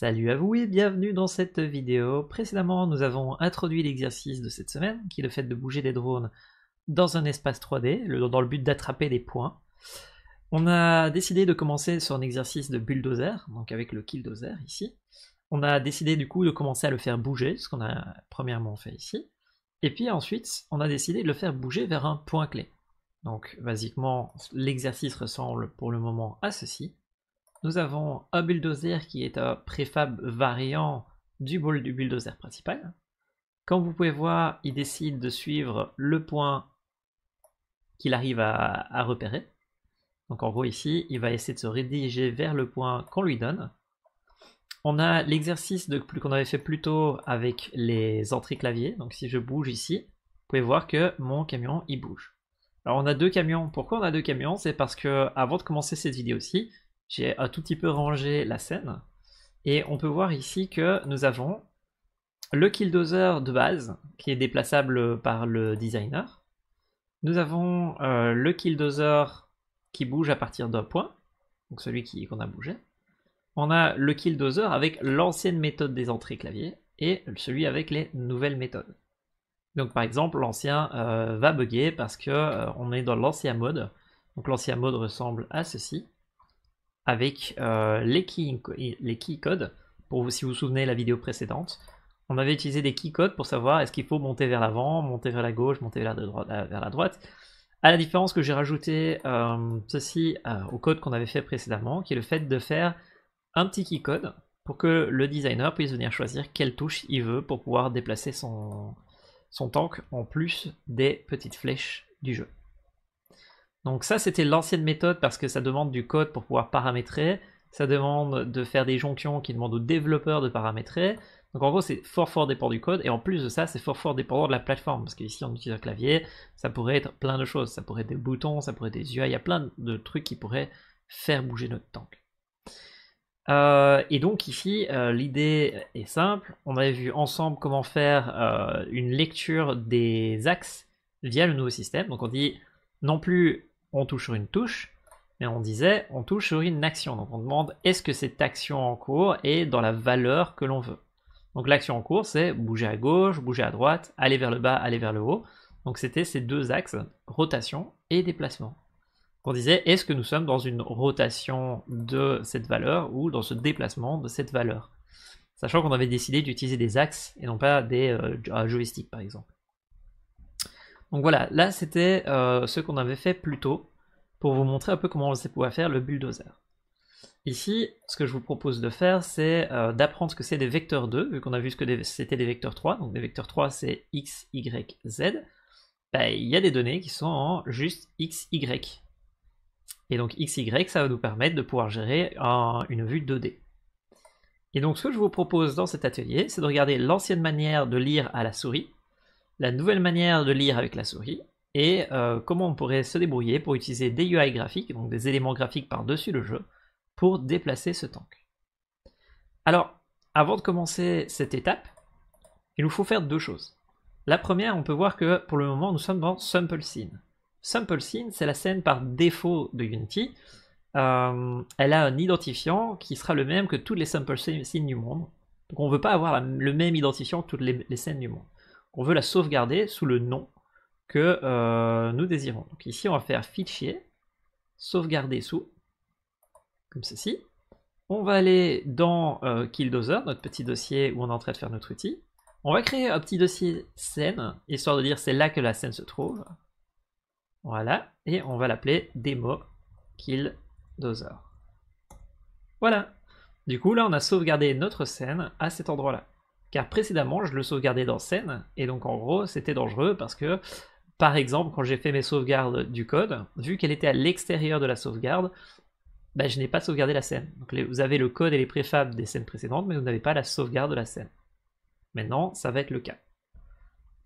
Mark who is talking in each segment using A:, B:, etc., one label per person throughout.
A: Salut à vous et bienvenue dans cette vidéo. Précédemment, nous avons introduit l'exercice de cette semaine, qui est le fait de bouger des drones dans un espace 3D, dans le but d'attraper des points. On a décidé de commencer sur un exercice de bulldozer, donc avec le killdozer ici. On a décidé du coup de commencer à le faire bouger, ce qu'on a premièrement fait ici. Et puis ensuite, on a décidé de le faire bouger vers un point clé. Donc basiquement, l'exercice ressemble pour le moment à ceci nous avons un bulldozer qui est un préfab variant du bulldozer principal. Comme vous pouvez voir, il décide de suivre le point qu'il arrive à, repérer. Donc en gros ici, il va essayer de se rediriger vers le point qu'on lui donne. On a l'exercice qu'on avait fait plus tôt avec les entrées clavier. Donc si je bouge ici, vous pouvez voir que mon camion, il bouge. Alors on a deux camions. Pourquoi on a deux camions C'est parce que avant de commencer cette vidéo-ci, j'ai un tout petit peu rangé la scène. Et on peut voir ici que nous avons le killdozer de base, qui est déplaçable par le designer. Nous avons euh, le killdozer qui bouge à partir d'un point, donc celui qu'on a bougé. On a le killdozer avec l'ancienne méthode des entrées clavier et celui avec les nouvelles méthodes. Donc par exemple, l'ancien euh, va bugger parce qu'on euh, est dans l'ancien mode. Donc l'ancien mode ressemble à ceci avec euh, les, key, codes. si vous vous souvenez de la vidéo précédente, on avait utilisé des key codes pour savoir est-ce qu'il faut monter vers l'avant, monter vers la gauche, monter vers la, droite, euh, vers la À la différence que j'ai rajouté euh, ceci au code qu'on avait fait précédemment, qui est le fait de faire un petit key code pour que le designer puisse venir choisir quelle touche il veut pour pouvoir déplacer son, son tank en plus des petites flèches du jeu. Donc ça, c'était l'ancienne méthode parce que ça demande du code pour pouvoir paramétrer, ça demande de faire des jonctions qui demandent aux développeurs de paramétrer. Donc en gros, c'est fort fort dépendant du code, et en plus de ça, c'est fort fort dépendant de la plateforme, parce qu'ici on utilise un clavier, ça pourrait être plein de choses, ça pourrait être des boutons, ça pourrait être des UI, il y a plein de trucs qui pourraient faire bouger notre tank. Euh, et donc ici, euh, l'idée est simple, on avait vu ensemble comment faire euh, une lecture des axes via le nouveau système, donc on dit non plus on touche sur une touche, mais on disait on touche sur une action. Donc on demande est-ce que cette action en cours est dans la valeur que l'on veut. Donc l'action en cours, c'est bouger à gauche, bouger à droite, aller vers le bas, aller vers le haut. Donc c'était ces deux axes, rotation et déplacement. On disait est-ce que nous sommes dans une rotation de cette valeur ou dans ce déplacement de cette valeur. Sachant qu'on avait décidé d'utiliser des axes et non pas des euh, euh, par exemple. Donc voilà, là c'était euh, ce qu'on avait fait plus tôt pour vous montrer un peu comment on sait pouvoir faire le bulldozer. Ici, ce que je vous propose de faire, c'est euh, d'apprendre ce que c'est des vecteurs 2, vu qu'on a vu ce que c'était des vecteurs 3. Donc des vecteurs 3, c'est x, y, z. Ben, il y a des données qui sont en juste x, y. Et donc x, y, ça va nous permettre de pouvoir gérer une vue 2D. Et donc ce que je vous propose dans cet atelier, c'est de regarder l'ancienne manière de lire à la souris, la nouvelle manière de lire avec la souris et euh, comment on pourrait se débrouiller pour utiliser des UI graphiques, donc des éléments graphiques par-dessus le jeu, pour déplacer ce tank. Alors, avant de commencer cette étape, il nous faut faire deux choses. La première, on peut voir que pour le moment, nous sommes dans Simple Scene. Simple Scene, c'est la scène par défaut de Unity. Euh, elle a un identifiant qui sera le même que toutes les sample scenes du monde. Donc on ne veut pas avoir le même identifiant que toutes les scènes du monde on veut la sauvegarder sous le nom que euh, nous désirons. Donc ici, on va faire fichier, sauvegarder sous, comme ceci. On va aller dans euh, Killdozer, notre petit dossier où on est en train de faire notre outil. On va créer un petit dossier scène, histoire de dire c'est là que la scène se trouve. Voilà, et on va l'appeler demo Killdozer. Voilà. Du coup, là, on a sauvegardé notre scène à cet endroit-là car précédemment je le sauvegardais dans scène, et donc en gros c'était dangereux parce que, par exemple, quand j'ai fait mes sauvegardes du code, vu qu'elle était à l'extérieur de la sauvegarde, bah, je n'ai pas sauvegardé la scène. Donc vous avez le code et les préfabs des scènes précédentes, mais vous n'avez pas la sauvegarde de la scène. Maintenant, ça va être le cas.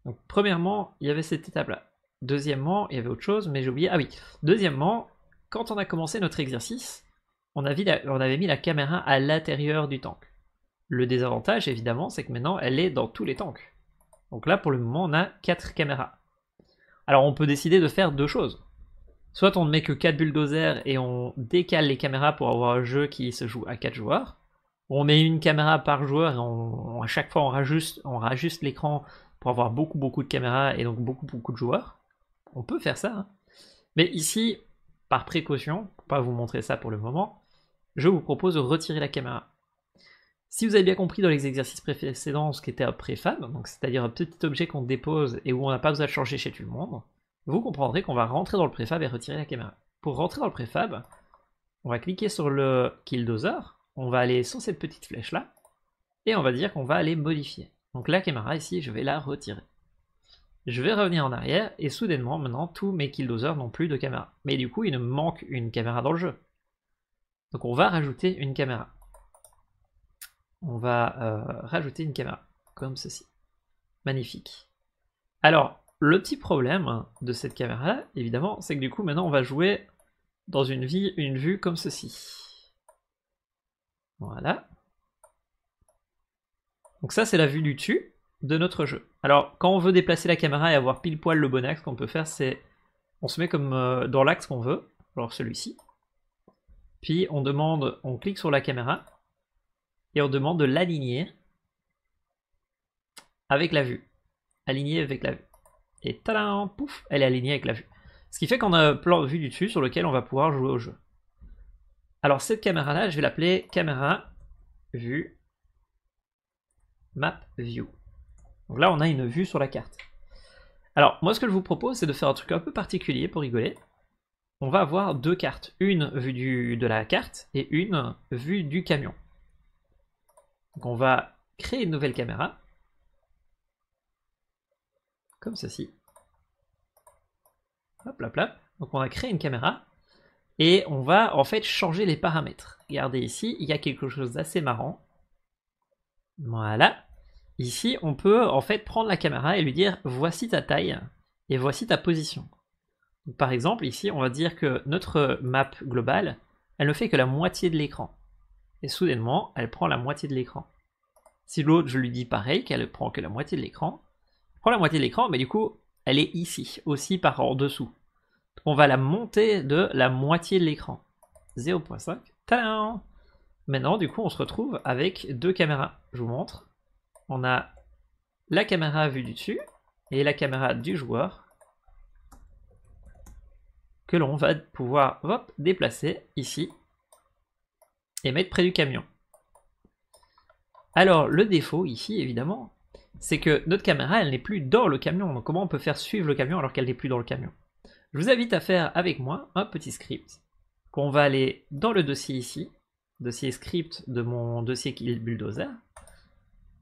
A: Donc premièrement, il y avait cette étape-là. Deuxièmement, il y avait autre chose, mais j'ai oublié. Ah oui, deuxièmement, quand on a commencé notre exercice, on, on avait mis la caméra à l'intérieur du temple. Le désavantage, évidemment, c'est que maintenant, elle est dans tous les tanks. Donc là, pour le moment, on a 4 caméras. Alors, on peut décider de faire deux choses. Soit on ne met que 4 bulldozers et on décale les caméras pour avoir un jeu qui se joue à 4 joueurs. On met une caméra par joueur et à chaque fois on rajuste, l'écran pour avoir beaucoup beaucoup de caméras et donc beaucoup beaucoup de joueurs. On peut faire ça. Hein. Mais ici, par précaution, pour pas vous montrer ça pour le moment, je vous propose de retirer la caméra. Si vous avez bien compris dans les exercices précédents ce qu'était un préfab, c'est-à-dire un petit objet qu'on dépose et où on n'a pas besoin de changer chez tout le monde, vous comprendrez qu'on va rentrer dans le préfab et retirer la caméra. Pour rentrer dans le préfab, on va cliquer sur le killdozer, on va aller sur cette petite flèche là, et on va dire qu'on va aller modifier. Donc la caméra ici, je vais la retirer. Je vais revenir en arrière, et soudainement maintenant tous mes killdozers n'ont plus de caméra. Mais du coup, il me manque une caméra dans le jeu. Donc on va rajouter une caméra on va euh, rajouter une caméra, comme ceci. Magnifique. Alors, le petit problème de cette caméra évidemment, c'est que du coup, maintenant, on va jouer dans une, vie, une vue comme ceci. Voilà. Donc ça, c'est la vue du dessus de notre jeu. Alors, quand on veut déplacer la caméra et avoir pile poil le bon axe, qu'on peut faire, c'est... On se met comme euh, dans l'axe qu'on veut, alors celui-ci. Puis on demande, on clique sur la caméra, et on demande de l'aligner avec la vue. Aligner avec la vue. Et tadam, pouf, elle est alignée avec la vue. Ce qui fait qu'on a un plan de vue du dessus sur lequel on va pouvoir jouer au jeu. Alors cette caméra-là, je vais l'appeler caméra vue map view. Donc là, on a une vue sur la carte. Alors moi, ce que je vous propose, c'est de faire un truc un peu particulier pour rigoler. On va avoir deux cartes, une vue de la carte et une vue du camion. Donc on va créer une nouvelle caméra, comme ceci. Hop, là Donc on va créer une caméra et on va en fait changer les paramètres. Regardez ici, il y a quelque chose d'assez marrant. Voilà. Ici, on peut en fait prendre la caméra et lui dire voici ta taille et voici ta position. par exemple, ici, on va dire que notre map globale, elle ne fait que la moitié de l'écran et soudainement, elle prend la moitié de l'écran. Si l'autre, je lui dis pareil, qu'elle prend que la moitié de l'écran, elle prend la moitié de l'écran, mais du coup, elle est ici, aussi par en dessous. on va la monter de la moitié de l'écran. 0.5, Maintenant, du coup, on se retrouve avec deux caméras. Je vous montre. On a la caméra vue du dessus et la caméra du joueur que l'on va pouvoir déplacer ici et mettre près du camion. Alors le défaut ici évidemment, c'est que notre caméra elle n'est plus dans le camion, comment on peut faire suivre le camion alors qu'elle n'est plus dans le camion Je vous invite à faire avec moi un petit script, qu'on va aller dans le dossier ici, dossier script de mon dossier qui est bulldozer,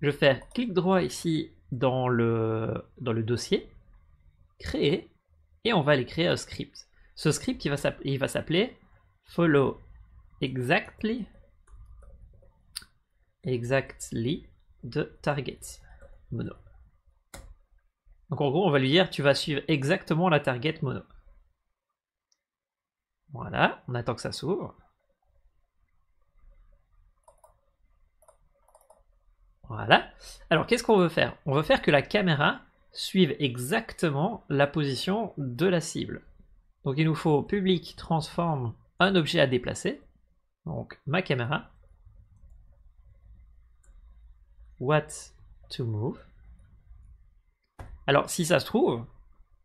A: je fais faire clic droit ici dans le, dans le dossier, créer, et on va aller créer un script. Ce script, il va s'appeler follow exactly exactly de target mono. Donc en gros, on va lui dire tu vas suivre exactement la target mono. Voilà, on attend que ça s'ouvre. Voilà. Alors qu'est-ce qu'on veut faire On veut faire que la caméra suive exactement la position de la cible. Donc il nous faut public transforme un objet à déplacer, donc ma caméra, what to move. Alors, si ça se trouve,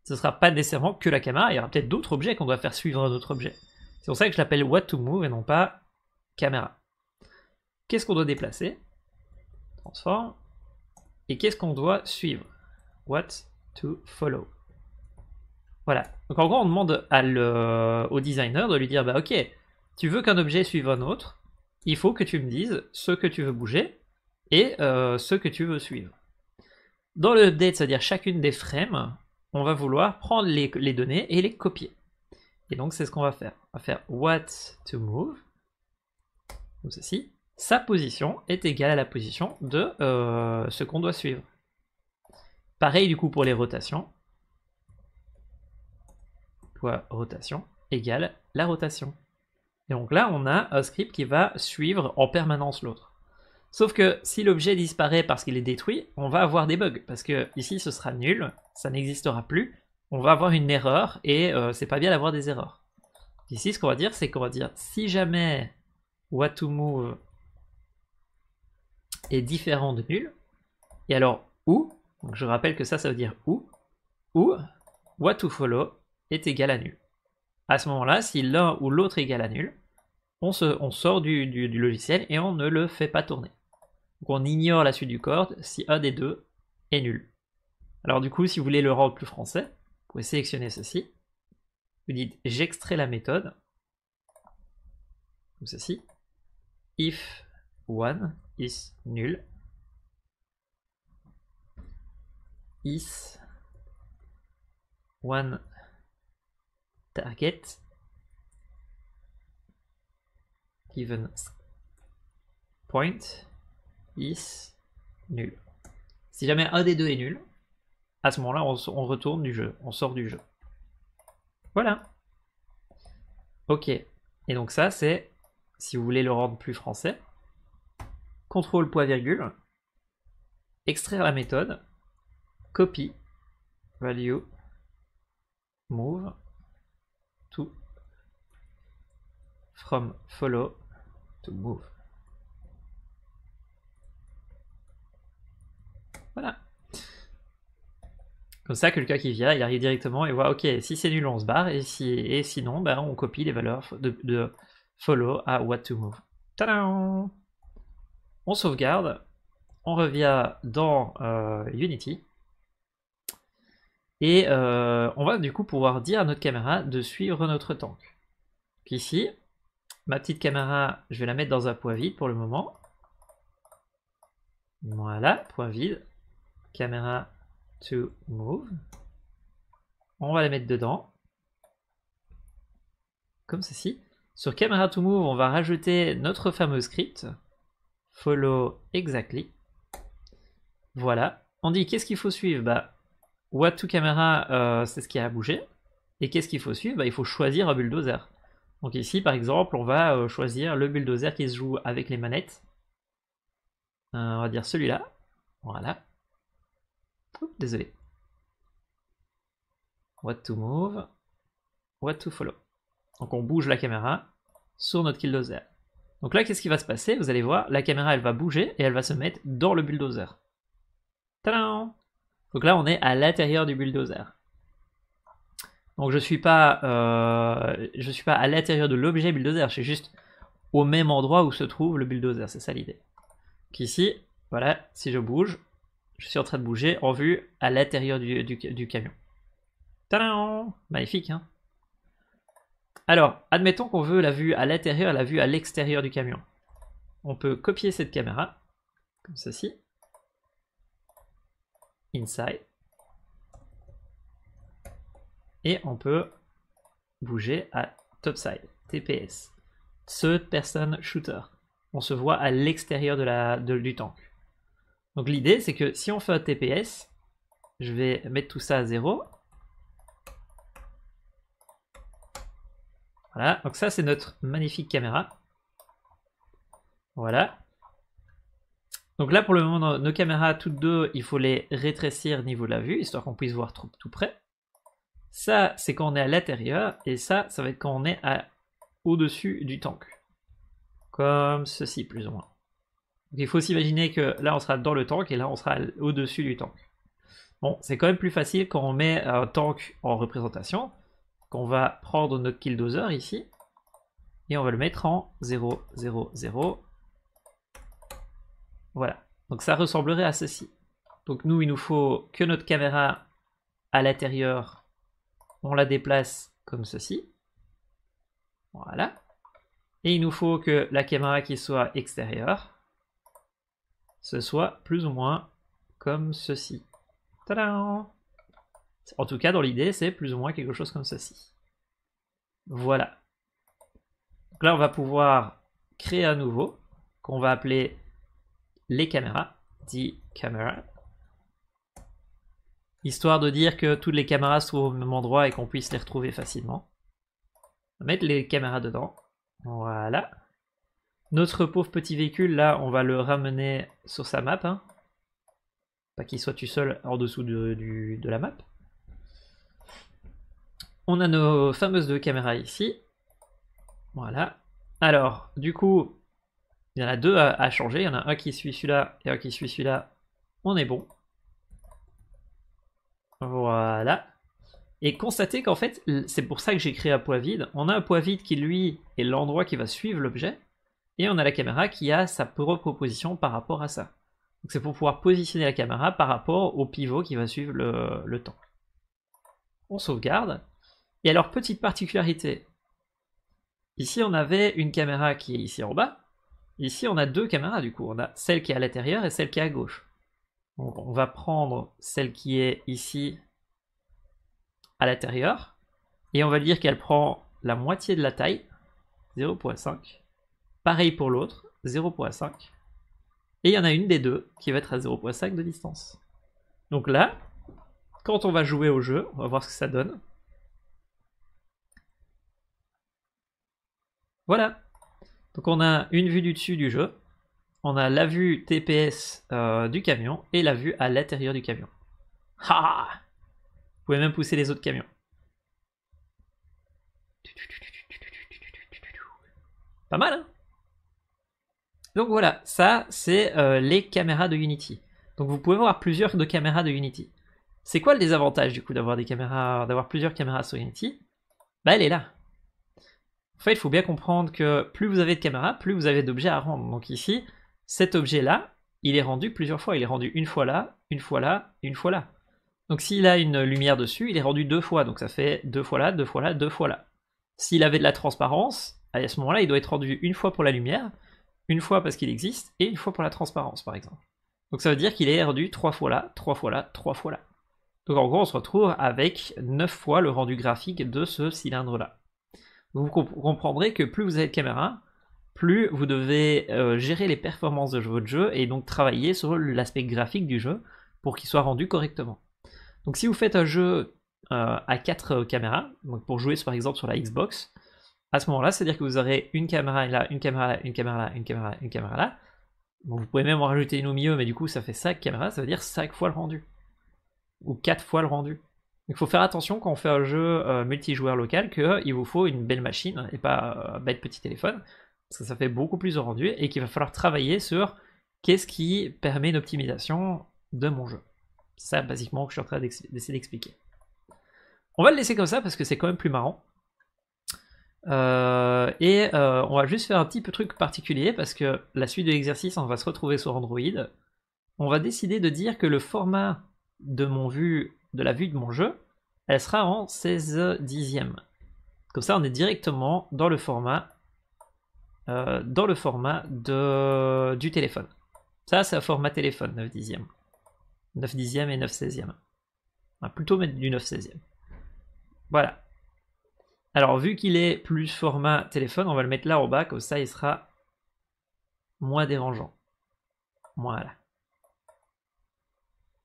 A: ce ne sera pas nécessairement que la caméra, il y aura peut-être d'autres objets qu'on doit faire suivre à d'autres objets. C'est pour ça que je l'appelle what to move et non pas caméra. Qu'est-ce qu'on doit déplacer Transform. Et qu'est-ce qu'on doit suivre What to follow. Voilà. Donc en gros, on demande à au designer de lui dire, bah ok, tu veux qu'un objet suive un autre, il faut que tu me dises ce que tu veux bouger, et euh, ceux que tu veux suivre. Dans le update, c'est-à-dire chacune des frames, on va vouloir prendre les, données et les copier. Et donc c'est ce qu'on va faire. On va faire what to move, comme ceci. Sa position est égale à la position de euh, ce qu'on doit suivre. Pareil du coup pour les rotations. rotation égale la rotation. Et donc là, on a un script qui va suivre en permanence l'autre. Sauf que si l'objet disparaît parce qu'il est détruit, on va avoir des bugs. Parce que ici, ce sera nul, ça n'existera plus. On va avoir une erreur et euh, c'est pas bien d'avoir des erreurs. Ici, ce qu'on va dire, c'est qu'on va dire si jamais what to move est différent de nul, et alors ou, je rappelle que ça, ça veut dire ou, ou what to follow est égal à nul. À ce moment-là, si l'un ou l'autre est égal à nul, on, se, on sort du logiciel et on ne le fait pas tourner on ignore la suite du code si un des deux est nul. Alors du coup, si vous voulez le rendre plus français, vous pouvez sélectionner ceci. Vous dites j'extrais la méthode, comme ceci. If one is nul, is one target given point is nul. Si jamais un des deux est nul, à ce moment-là, on, retourne du jeu, on sort du jeu. Voilà. Ok. Et donc ça, c'est, si vous voulez le rendre plus français, contrôle point virgule, extraire la méthode, copy, value, move, to, from follow to move. Voilà. Comme ça, quelqu'un qui vient, il arrive directement et voit, ok, si c'est nul, on se barre, et, si, et sinon, ben, on copie les valeurs de, follow à what to move. on sauvegarde, on revient dans euh, Unity, et euh, on va du coup pouvoir dire à notre caméra de suivre notre tank. Donc ici, ma petite caméra, je vais la mettre dans un point vide pour le moment. Voilà, point vide. Caméra to move. On va la mettre dedans. Comme ceci. Sur Camera to move, on va rajouter notre fameux script. Follow exactly. Voilà. On dit qu'est-ce qu'il faut suivre bah, What to camera, euh, c'est ce qui a bougé. Et qu'est-ce qu'il faut suivre bah, Il faut choisir un bulldozer. Donc ici, par exemple, on va euh, choisir le bulldozer qui se joue avec les manettes. Euh, on va dire celui-là. Voilà désolé. What to move, what to follow. Donc on bouge la caméra sur notre bulldozer. Donc là, qu'est-ce qui va se passer Vous allez voir, la caméra, elle va bouger et elle va se mettre dans le bulldozer. Tadam Donc là, on est à l'intérieur du bulldozer. Donc je suis pas, euh, suis pas à l'intérieur de l'objet bulldozer, je suis juste au même endroit où se trouve le bulldozer, c'est ça l'idée. Donc ici, voilà, si je bouge, je suis en train de bouger en vue à l'intérieur du, camion. Magnifique, hein Alors, admettons qu'on veut la vue à l'intérieur et la vue à l'extérieur du camion. On peut copier cette caméra, comme ceci. Inside. Et on peut bouger à topside, TPS. Third person shooter. On se voit à l'extérieur de, du tank. Donc l'idée, c'est que si on fait un TPS, je vais mettre tout ça à zéro. Voilà, donc ça c'est notre magnifique caméra. Voilà. Donc là pour le moment, nos caméras toutes deux, il faut les rétrécir niveau de la vue, histoire qu'on puisse voir tout, tout près. Ça, c'est quand on est à l'intérieur, et ça, ça va être quand on est au-dessus du tank. Comme ceci, plus ou moins. Donc, il faut s'imaginer que là, on sera dans le tank et là, on sera au-dessus du tank. Bon, c'est quand même plus facile quand on met un tank en représentation, qu'on va prendre notre killdozer ici, et on va le mettre en 0, 0, 0. Voilà. Donc ça ressemblerait à ceci. Donc nous, il nous faut que notre caméra à l'intérieur, on la déplace comme ceci. Voilà. Et il nous faut que la caméra qui soit extérieure, ce soit plus ou moins comme ceci. en tout cas, dans l'idée, c'est plus ou moins quelque chose comme ceci. Voilà. Donc là, on va pouvoir créer un nouveau qu'on va appeler les caméras, dit camera, histoire de dire que toutes les caméras sont au même endroit et qu'on puisse les retrouver facilement. On va mettre les caméras dedans. Voilà. Notre pauvre petit véhicule, là, on va le ramener sur sa map. Hein. Pas qu'il soit tout seul en dessous de, la map. On a nos fameuses deux caméras ici. Voilà. Alors, du coup, il y en a deux à, à changer. Il y en a un qui suit celui-là et un qui suit celui-là. On est bon. Voilà. Et constatez qu'en fait, c'est pour ça que j'ai créé un poids vide. On a un poids vide qui, lui, est l'endroit qui va suivre l'objet. Et on a la caméra qui a sa propre position par rapport à ça. Donc c'est pour pouvoir positionner la caméra par rapport au pivot qui va suivre le, temps. On sauvegarde. Et alors, petite particularité. Ici, on avait une caméra qui est ici en bas. Ici, on a deux caméras du coup. On a celle qui est à l'intérieur et celle qui est à gauche. Donc on va prendre celle qui est ici à l'intérieur. Et on va dire qu'elle prend la moitié de la taille, 0.5. Pareil pour l'autre, 0.5. Et il y en a une des deux qui va être à 0.5 de distance. Donc là, quand on va jouer au jeu, on va voir ce que ça donne. Voilà. Donc on a une vue du dessus du jeu, on a la vue TPS euh, du camion et la vue à l'intérieur du camion. Ha Vous pouvez même pousser les autres camions. Pas mal, hein donc voilà, ça c'est euh, les caméras de Unity. Donc vous pouvez voir plusieurs de caméras de Unity. C'est quoi le désavantage du coup d'avoir des caméras, d'avoir plusieurs caméras sur Unity Bah elle est là. En fait, il faut bien comprendre que plus vous avez de caméras, plus vous avez d'objets à rendre. Donc ici, cet objet-là, il est rendu plusieurs fois. Il est rendu une fois là, une fois là, une fois là. Donc s'il a une lumière dessus, il est rendu deux fois. Donc ça fait deux fois là, deux fois là, deux fois là. S'il avait de la transparence, à ce moment-là, il doit être rendu une fois pour la lumière, une fois parce qu'il existe, et une fois pour la transparence, par exemple. Donc ça veut dire qu'il est rendu trois fois là, trois fois là, trois fois là. Donc en gros, on se retrouve avec neuf fois le rendu graphique de ce cylindre-là. Vous comprendrez que plus vous avez de caméras, plus vous devez euh, gérer les performances de votre jeu et donc travailler sur l'aspect graphique du jeu pour qu'il soit rendu correctement. Donc si vous faites un jeu euh, à quatre euh, caméras, pour jouer par exemple sur la Xbox, à ce moment-là, c'est-à-dire que vous aurez une caméra là, une caméra là, une caméra là, une caméra là, une caméra là. vous pouvez même en rajouter une au milieu, mais du coup, ça fait 5 caméras, ça veut dire 5 fois le rendu. Ou 4 fois le rendu. il faut faire attention quand on fait un jeu euh, multijoueur local qu'il euh, vous faut une belle machine et pas un euh, bête petit téléphone, parce que ça fait beaucoup plus de rendu et qu'il va falloir travailler sur qu'est-ce qui permet une optimisation de mon jeu. Ça, basiquement, que je suis en train d'essayer d'expliquer. On va le laisser comme ça parce que c'est quand même plus marrant. Euh, et euh, on va juste faire un petit peu truc particulier parce que la suite de l'exercice, on va se retrouver sur Android. On va décider de dire que le format de mon vue, de la vue de mon jeu, elle sera en 16 dixièmes. Comme ça, on est directement dans le format, euh, dans le format de, du téléphone. Ça, c'est un format téléphone, 9 dixièmes. 9 dixièmes et 9 16 On va plutôt mettre du 9 16e Voilà, alors, vu qu'il est plus format téléphone, on va le mettre là au bas, comme ça il sera moins dérangeant. Voilà.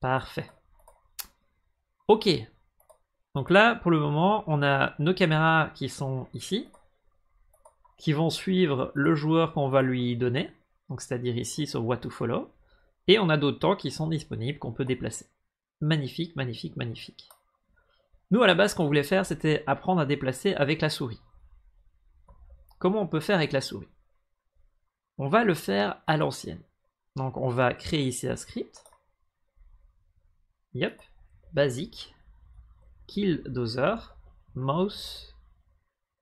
A: Parfait. Ok. Donc là, pour le moment, on a nos caméras qui sont ici, qui vont suivre le joueur qu'on va lui donner, donc c'est-à-dire ici sur What to Follow, et on a d'autres temps qui sont disponibles qu'on peut déplacer. Magnifique, magnifique, magnifique. Nous, à la base, ce qu'on voulait faire, c'était apprendre à déplacer avec la souris. Comment on peut faire avec la souris On va le faire à l'ancienne. Donc, on va créer ici un script. Yep, basique. Kill dozer, mouse,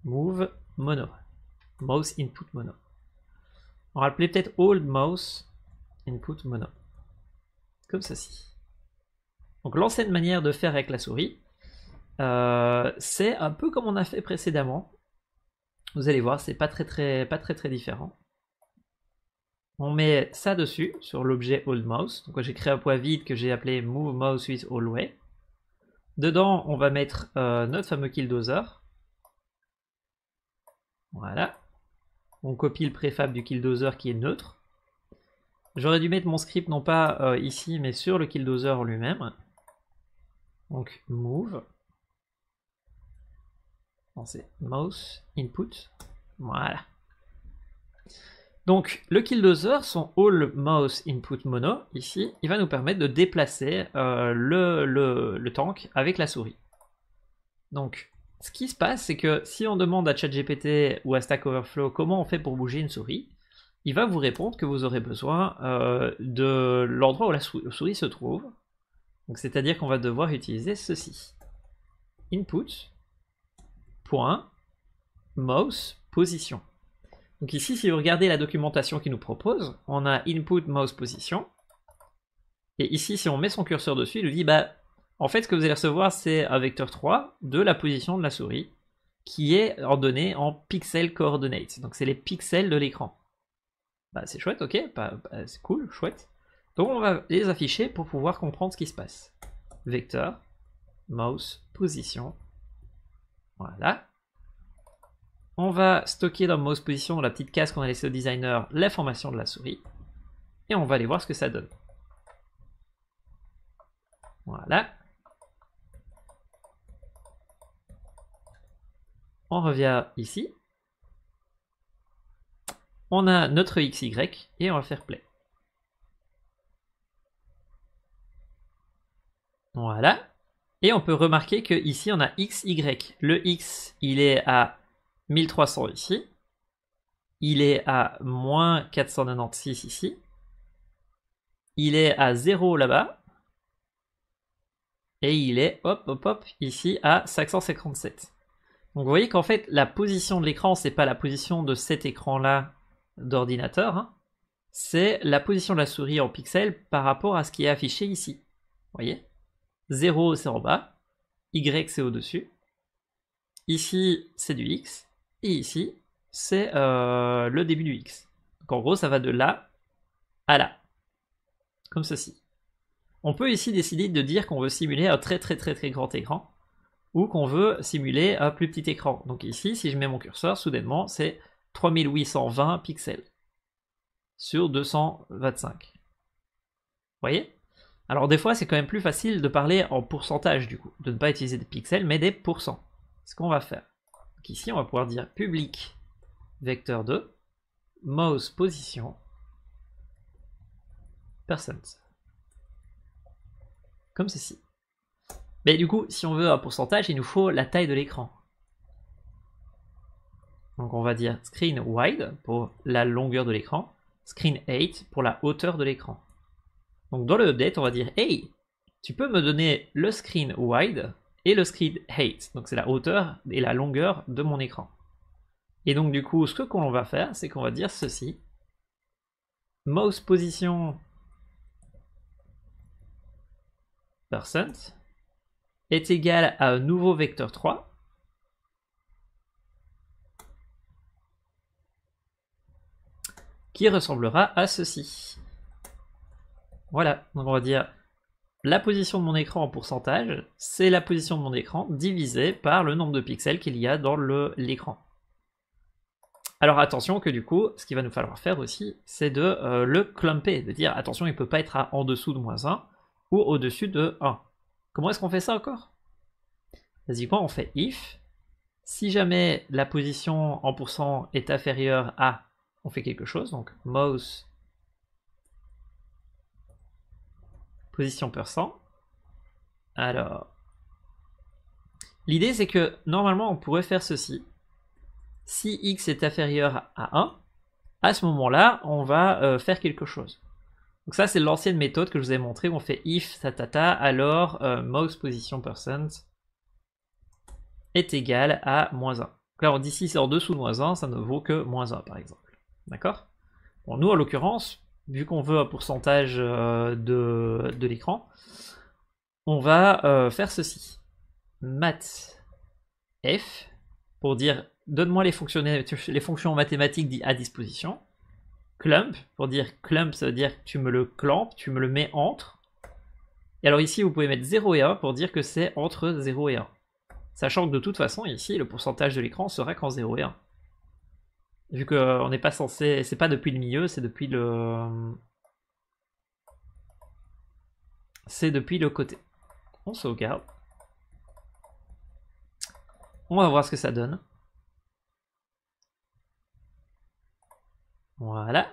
A: move, mono. Mouse input mono. On va appeler peut-être old mouse input mono. Comme ceci. Donc l'ancienne manière de faire avec la souris, euh, c'est un peu comme on a fait précédemment. Vous allez voir, c'est pas très très pas très très différent. On met ça dessus sur l'objet old mouse. Donc j'ai créé un point vide que j'ai appelé move mouse with all way. Dedans, on va mettre euh, notre fameux killdozer. Voilà. On copie le préfab du killdozer qui est neutre. J'aurais dû mettre mon script non pas euh, ici mais sur le killdozer lui-même. Donc move c'est mouse input. Voilà. Donc le killdozer, son all mouse input mono, ici, il va nous permettre de déplacer euh, le, tank avec la souris. Donc ce qui se passe, c'est que si on demande à ChatGPT ou à Stack Overflow comment on fait pour bouger une souris, il va vous répondre que vous aurez besoin euh, de l'endroit où la souris se trouve. c'est-à-dire qu'on va devoir utiliser ceci. Input, mouse position. Donc ici, si vous regardez la documentation qui nous propose, on a input mouse position. Et ici, si on met son curseur dessus, il nous dit, bah, en fait, ce que vous allez recevoir, c'est un vecteur 3 de la position de la souris qui est ordonné en pixel coordinates. Donc c'est les pixels de l'écran. Bah, c'est chouette, ok, bah, bah, c'est cool, chouette. Donc on va les afficher pour pouvoir comprendre ce qui se passe. Vecteur, mouse, position, voilà. On va stocker dans Mouse Position, la petite case qu'on a laissée au designer, l'information de la souris. Et on va aller voir ce que ça donne. Voilà. On revient ici. On a notre XY et on va faire play. Voilà. Et on peut remarquer que ici on a x, y. Le x, il est à 1300 ici. Il est à moins 496 ici. Il est à 0 là-bas. Et il est, hop, hop, hop, ici à 557. Donc vous voyez qu'en fait, la position de l'écran, c'est pas la position de cet écran-là d'ordinateur. Hein. C'est la position de la souris en pixels par rapport à ce qui est affiché ici. Vous voyez 0 c'est en bas, y c'est au-dessus. Ici c'est du x, et ici c'est euh, le début du x. Donc en gros ça va de là à là, comme ceci. On peut ici décider de dire qu'on veut simuler un très très très très grand écran ou qu'on veut simuler un plus petit écran. Donc ici, si je mets mon curseur, soudainement, c'est 3820 pixels sur 225. Vous voyez alors des fois, c'est quand même plus facile de parler en pourcentage du coup, de ne pas utiliser des pixels, mais des pourcents. Ce qu'on va faire. Donc ici, on va pouvoir dire public vecteur 2, mouse position, percent. Comme ceci. Mais du coup, si on veut un pourcentage, il nous faut la taille de l'écran. Donc on va dire screen wide pour la longueur de l'écran, screen height pour la hauteur de l'écran. Donc dans le update, on va dire Hey, tu peux me donner le screen wide et le screen height. Donc c'est la hauteur et la longueur de mon écran. Et donc du coup, ce que qu'on va faire, c'est qu'on va dire ceci. Mouse position percent est égal à un nouveau vecteur 3 qui ressemblera à ceci. Voilà, donc on va dire la position de mon écran en pourcentage, c'est la position de mon écran divisée par le nombre de pixels qu'il y a dans l'écran. Alors attention que du coup, ce qu'il va nous falloir faire aussi, c'est de euh, le clumper, de dire attention, il ne peut pas être à en dessous de moins 1 ou au-dessus de 1. Comment est-ce qu'on fait ça encore Basiquement, on fait if. Si jamais la position en pourcent est inférieure à, on fait quelque chose, donc mouse position Alors, l'idée c'est que normalement on pourrait faire ceci. Si x est inférieur à 1, à ce moment-là, on va euh, faire quelque chose. Donc ça, c'est l'ancienne méthode que je vous ai montrée. On fait if tatata, alors euh, most position percent est égal à moins 1. Donc d'ici on dit si c'est en dessous de moins 1, ça ne vaut que moins 1, par exemple. D'accord Bon, nous, en l'occurrence, vu qu'on veut un pourcentage euh, de, l'écran, on va euh, faire ceci. Math F pour dire donne-moi les, fonctions mathématiques à disposition. Clump pour dire clump, ça veut dire que tu me le clampes, tu me le mets entre. Et alors ici, vous pouvez mettre 0 et 1 pour dire que c'est entre 0 et 1. Sachant que de toute façon, ici, le pourcentage de l'écran sera qu'en 0 et 1. Vu qu'on euh, n'est pas censé. C'est pas depuis le milieu, c'est depuis le. C'est depuis le côté. On sauvegarde. On va voir ce que ça donne. Voilà.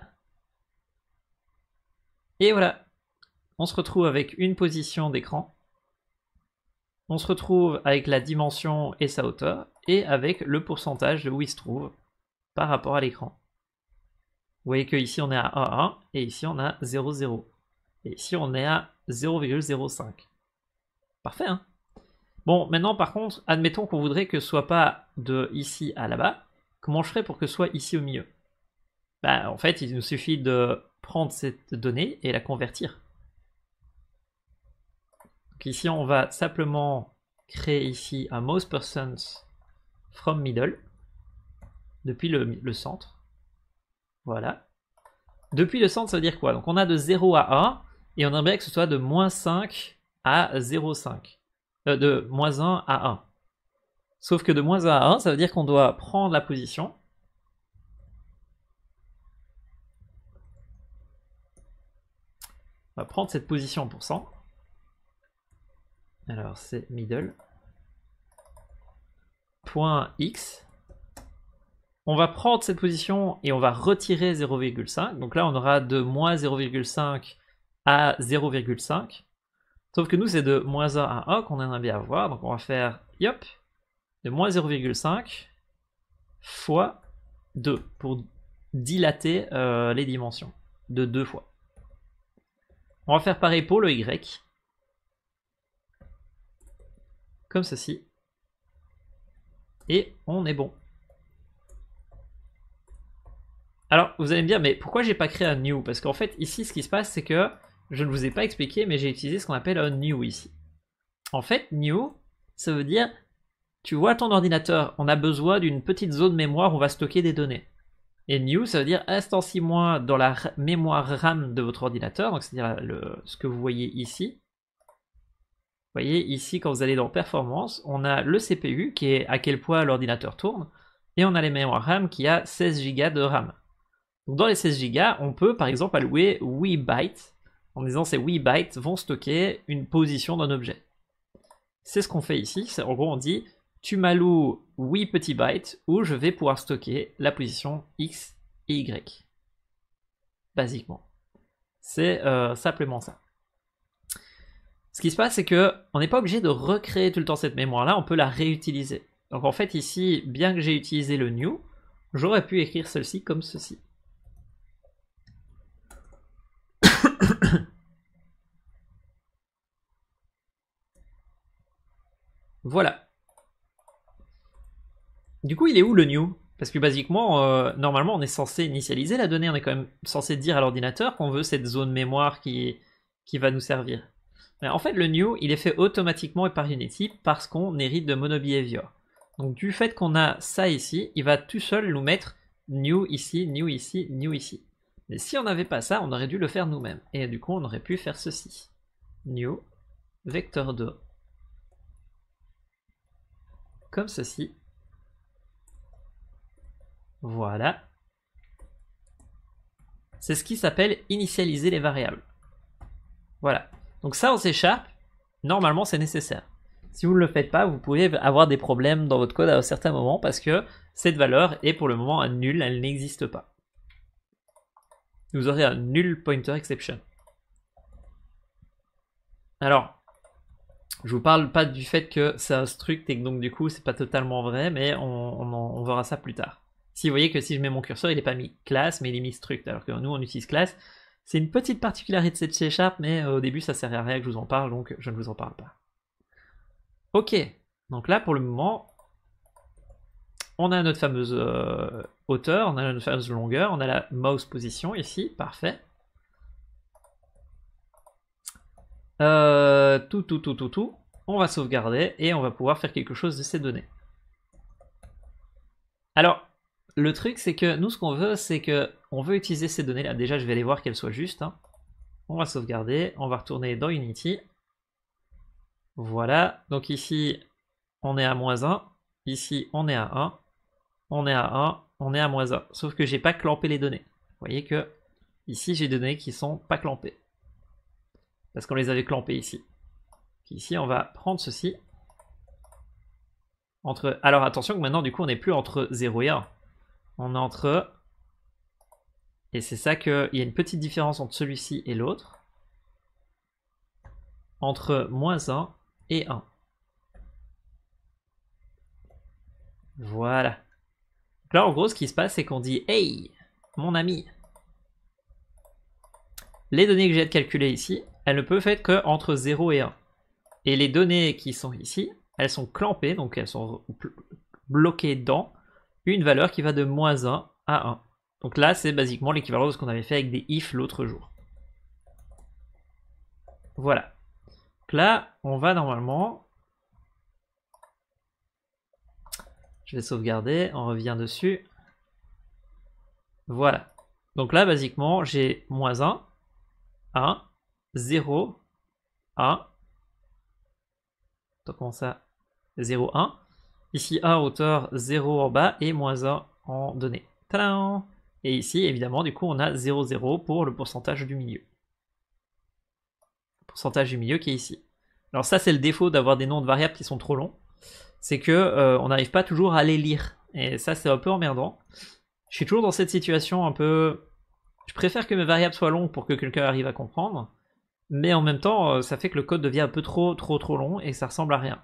A: Et voilà. On se retrouve avec une position d'écran. On se retrouve avec la dimension et sa hauteur et avec le pourcentage de où il se trouve rapport à l'écran. Vous voyez que ici on est à 1 et ici on a 0,0. Et ici on est à 0,05. Parfait, hein. Bon, maintenant par contre, admettons qu'on voudrait que ce soit pas de ici à là-bas. Comment je ferais pour que ce soit ici au milieu ben, En fait, il nous suffit de prendre cette donnée et la convertir. ici, on va simplement créer ici un most persons from middle depuis le, centre. Voilà. Depuis le centre, ça veut dire quoi Donc on a de 0 à 1, et on aimerait que ce soit de moins 5 à 0,5. Euh, de moins 1 à 1. Sauf que de moins 1 à 1, ça veut dire qu'on doit prendre la position. On va prendre cette position pour 100. Alors c'est middle. x on va prendre cette position et on va retirer 0,5. Donc là, on aura de moins 0,5 à 0,5. Sauf que nous, c'est de moins 1 à 1 qu'on aimerait bien voir. Donc on va faire, yop, de moins 0,5 fois 2 pour dilater euh, les dimensions de 2 fois. On va faire pareil pour le Y. Comme ceci. Et on est bon. Alors, vous allez me dire, mais pourquoi j'ai pas créé un new Parce qu'en fait, ici, ce qui se passe, c'est que je ne vous ai pas expliqué, mais j'ai utilisé ce qu'on appelle un new ici. En fait, new, ça veut dire, tu vois ton ordinateur, on a besoin d'une petite zone mémoire où on va stocker des données. Et new, ça veut dire instancie-moi dans la mémoire RAM de votre ordinateur, donc c'est-à-dire ce que vous voyez ici. Vous voyez, ici, quand vous allez dans Performance, on a le CPU, qui est à quel point l'ordinateur tourne, et on a les mémoires RAM qui a 16 Go de RAM dans les 16 go on peut par exemple allouer 8 bytes en disant ces 8 bytes vont stocker une position d'un objet. C'est ce qu'on fait ici, c'est en gros on dit tu m'alloues 8 petits bytes où je vais pouvoir stocker la position x et y. Basiquement. C'est euh, simplement ça. Ce qui se passe, c'est que on n'est pas obligé de recréer tout le temps cette mémoire-là, on peut la réutiliser. Donc en fait ici, bien que j'ai utilisé le new, j'aurais pu écrire celle-ci comme ceci. Voilà. Du coup, il est où le new Parce que basiquement, euh, normalement, on est censé initialiser la donnée, on est quand même censé dire à l'ordinateur qu'on veut cette zone mémoire qui, qui va nous servir. Mais en fait, le new, il est fait automatiquement et par Unity parce qu'on hérite de MonoBehavior. Donc du fait qu'on a ça ici, il va tout seul nous mettre new ici, new ici, new ici. Mais si on n'avait pas ça, on aurait dû le faire nous-mêmes. Et du coup, on aurait pu faire ceci. New, vecteur 2, comme ceci. Voilà. C'est ce qui s'appelle initialiser les variables. Voilà. Donc ça, on s'échappe. Normalement, c'est nécessaire. Si vous ne le faites pas, vous pouvez avoir des problèmes dans votre code à un certain moment parce que cette valeur est pour le moment nulle, elle n'existe pas. Vous aurez un null pointer exception. Alors, je vous parle pas du fait que c'est un struct et que donc du coup c'est pas totalement vrai, mais on, verra ça plus tard. Si vous voyez que si je mets mon curseur, il n'est pas mis classe, mais il est mis struct, alors que nous on utilise classe. C'est une petite particularité de C Sharp, mais euh, au début ça sert à rien que je vous en parle, donc je ne vous en parle pas. Ok, donc là pour le moment, on a notre fameuse euh, hauteur, on a notre fameuse longueur, on a la mouse position ici, parfait. tout, tout, tout, tout, tout. On va sauvegarder et on va pouvoir faire quelque chose de ces données. Alors, le truc, c'est que nous, ce qu'on veut, c'est que on veut utiliser ces données-là. Déjà, je vais aller voir qu'elles soient justes. On va sauvegarder. On va retourner dans Unity. Voilà. Donc ici, on est à moins 1. Ici, on est à 1. On est à 1. On est à moins 1. Sauf que j'ai pas clampé les données. Vous voyez que ici, j'ai des données qui sont pas clampées. Parce qu'on les avait clampés ici. ici, on va prendre ceci. Entre... Alors attention que maintenant, du coup, on n'est plus entre 0 et 1. On est entre... Et c'est ça qu'il y a une petite différence entre celui-ci et l'autre. Entre moins 1 et 1. Voilà. là, en gros, ce qui se passe, c'est qu'on dit « Hey, mon ami, les données que j'ai calculées ici, elle ne peut être que entre 0 et 1. Et les données qui sont ici, elles sont clampées, donc elles sont bloquées dans une valeur qui va de moins 1 à 1. Donc là, c'est basiquement l'équivalent de ce qu'on avait fait avec des if l'autre jour. Voilà. Donc là, on va normalement... Je vais sauvegarder, on revient dessus. Voilà. Donc là, basiquement, j'ai moins 1, 1, 0 A. Donc 0, 1. Ici A hauteur, 0 en bas et moins 1 en données. et ici, évidemment, du coup, on a 0, 0 pour le pourcentage du milieu. Le pourcentage du milieu qui est ici. Alors ça, c'est le défaut d'avoir des noms de variables qui sont trop longs. C'est que euh, on n'arrive pas toujours à les lire. Et ça, c'est un peu emmerdant. Je suis toujours dans cette situation un peu... Je préfère que mes variables soient longues pour que quelqu'un arrive à comprendre mais en même temps, euh, ça fait que le code devient un peu trop, trop, trop long et ça ressemble à rien.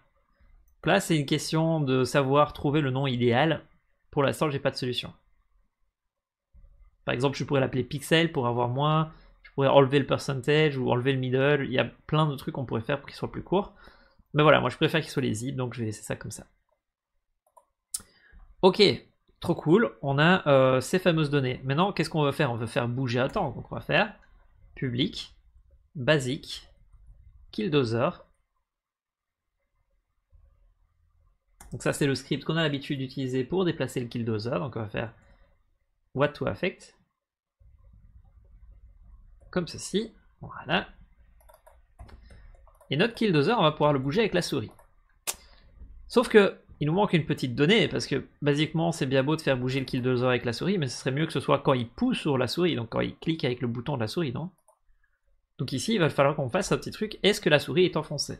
A: là, c'est une question de savoir trouver le nom idéal. Pour l'instant, j'ai pas de solution. Par exemple, je pourrais l'appeler pixel pour avoir moins. Je pourrais enlever le percentage ou enlever le middle. Il y a plein de trucs qu'on pourrait faire pour qu'il soit plus court. Mais voilà, moi je préfère qu'il soit les donc je vais laisser ça comme ça. Ok, trop cool. On a euh, ces fameuses données. Maintenant, qu'est-ce qu'on veut faire On veut faire bouger à temps. Donc on va faire public basique, Killdozer. Donc ça c'est le script qu'on a l'habitude d'utiliser pour déplacer le Killdozer. Donc on va faire what to affect. Comme ceci. Voilà. Et notre Killdozer, on va pouvoir le bouger avec la souris. Sauf que il nous manque une petite donnée, parce que basiquement c'est bien beau de faire bouger le Killdozer avec la souris, mais ce serait mieux que ce soit quand il pousse sur la souris, donc quand il clique avec le bouton de la souris, non donc ici, il va falloir qu'on fasse un petit truc. Est-ce que la souris est enfoncée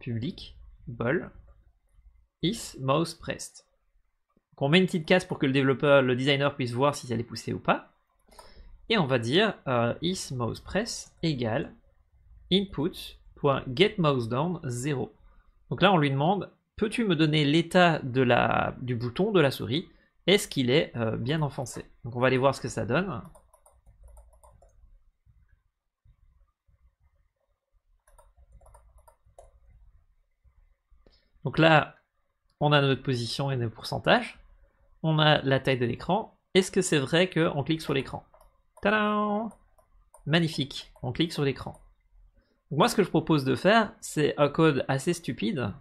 A: Public, bol, isMousePressed. Donc on met une petite case pour que le développeur, le designer puisse voir si elle est poussée ou pas. Et on va dire euh, is égale input.getMouseDown 0. Donc là, on lui demande peux-tu me donner l'état du bouton de la souris Est-ce qu'il est, euh, bien enfoncé Donc on va aller voir ce que ça donne. Donc là, on a notre position et nos pourcentages. On a la taille de l'écran. Est-ce que c'est vrai qu'on clique sur l'écran Tadam Magnifique, on clique sur l'écran. Moi, ce que je propose de faire, c'est un code assez stupide.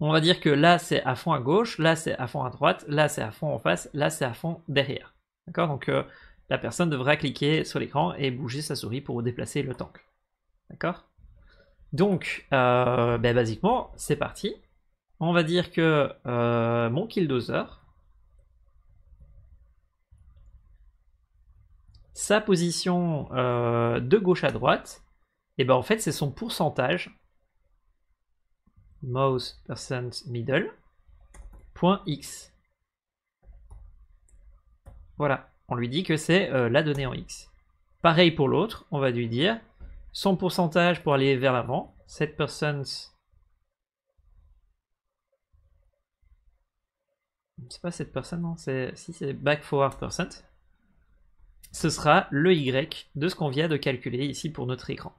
A: On va dire que là, c'est à fond à gauche, là, c'est à fond à droite, là, c'est à fond en face, là, c'est à fond derrière. D'accord Donc, euh, la personne devra cliquer sur l'écran et bouger sa souris pour déplacer le tank. D'accord donc, euh, ben, basiquement, c'est parti. On va dire que mon euh, mon killdozer, sa position euh, de gauche à droite, et ben en fait c'est son pourcentage mouse percent middle point x. Voilà, on lui dit que c'est la donnée en x. Pareil pour l'autre, on va lui dire son pourcentage pour aller vers l'avant. Cette personne... C'est pas cette personne, non, Si, c'est back forward percent. Ce sera le Y de ce qu'on vient de calculer ici pour notre écran.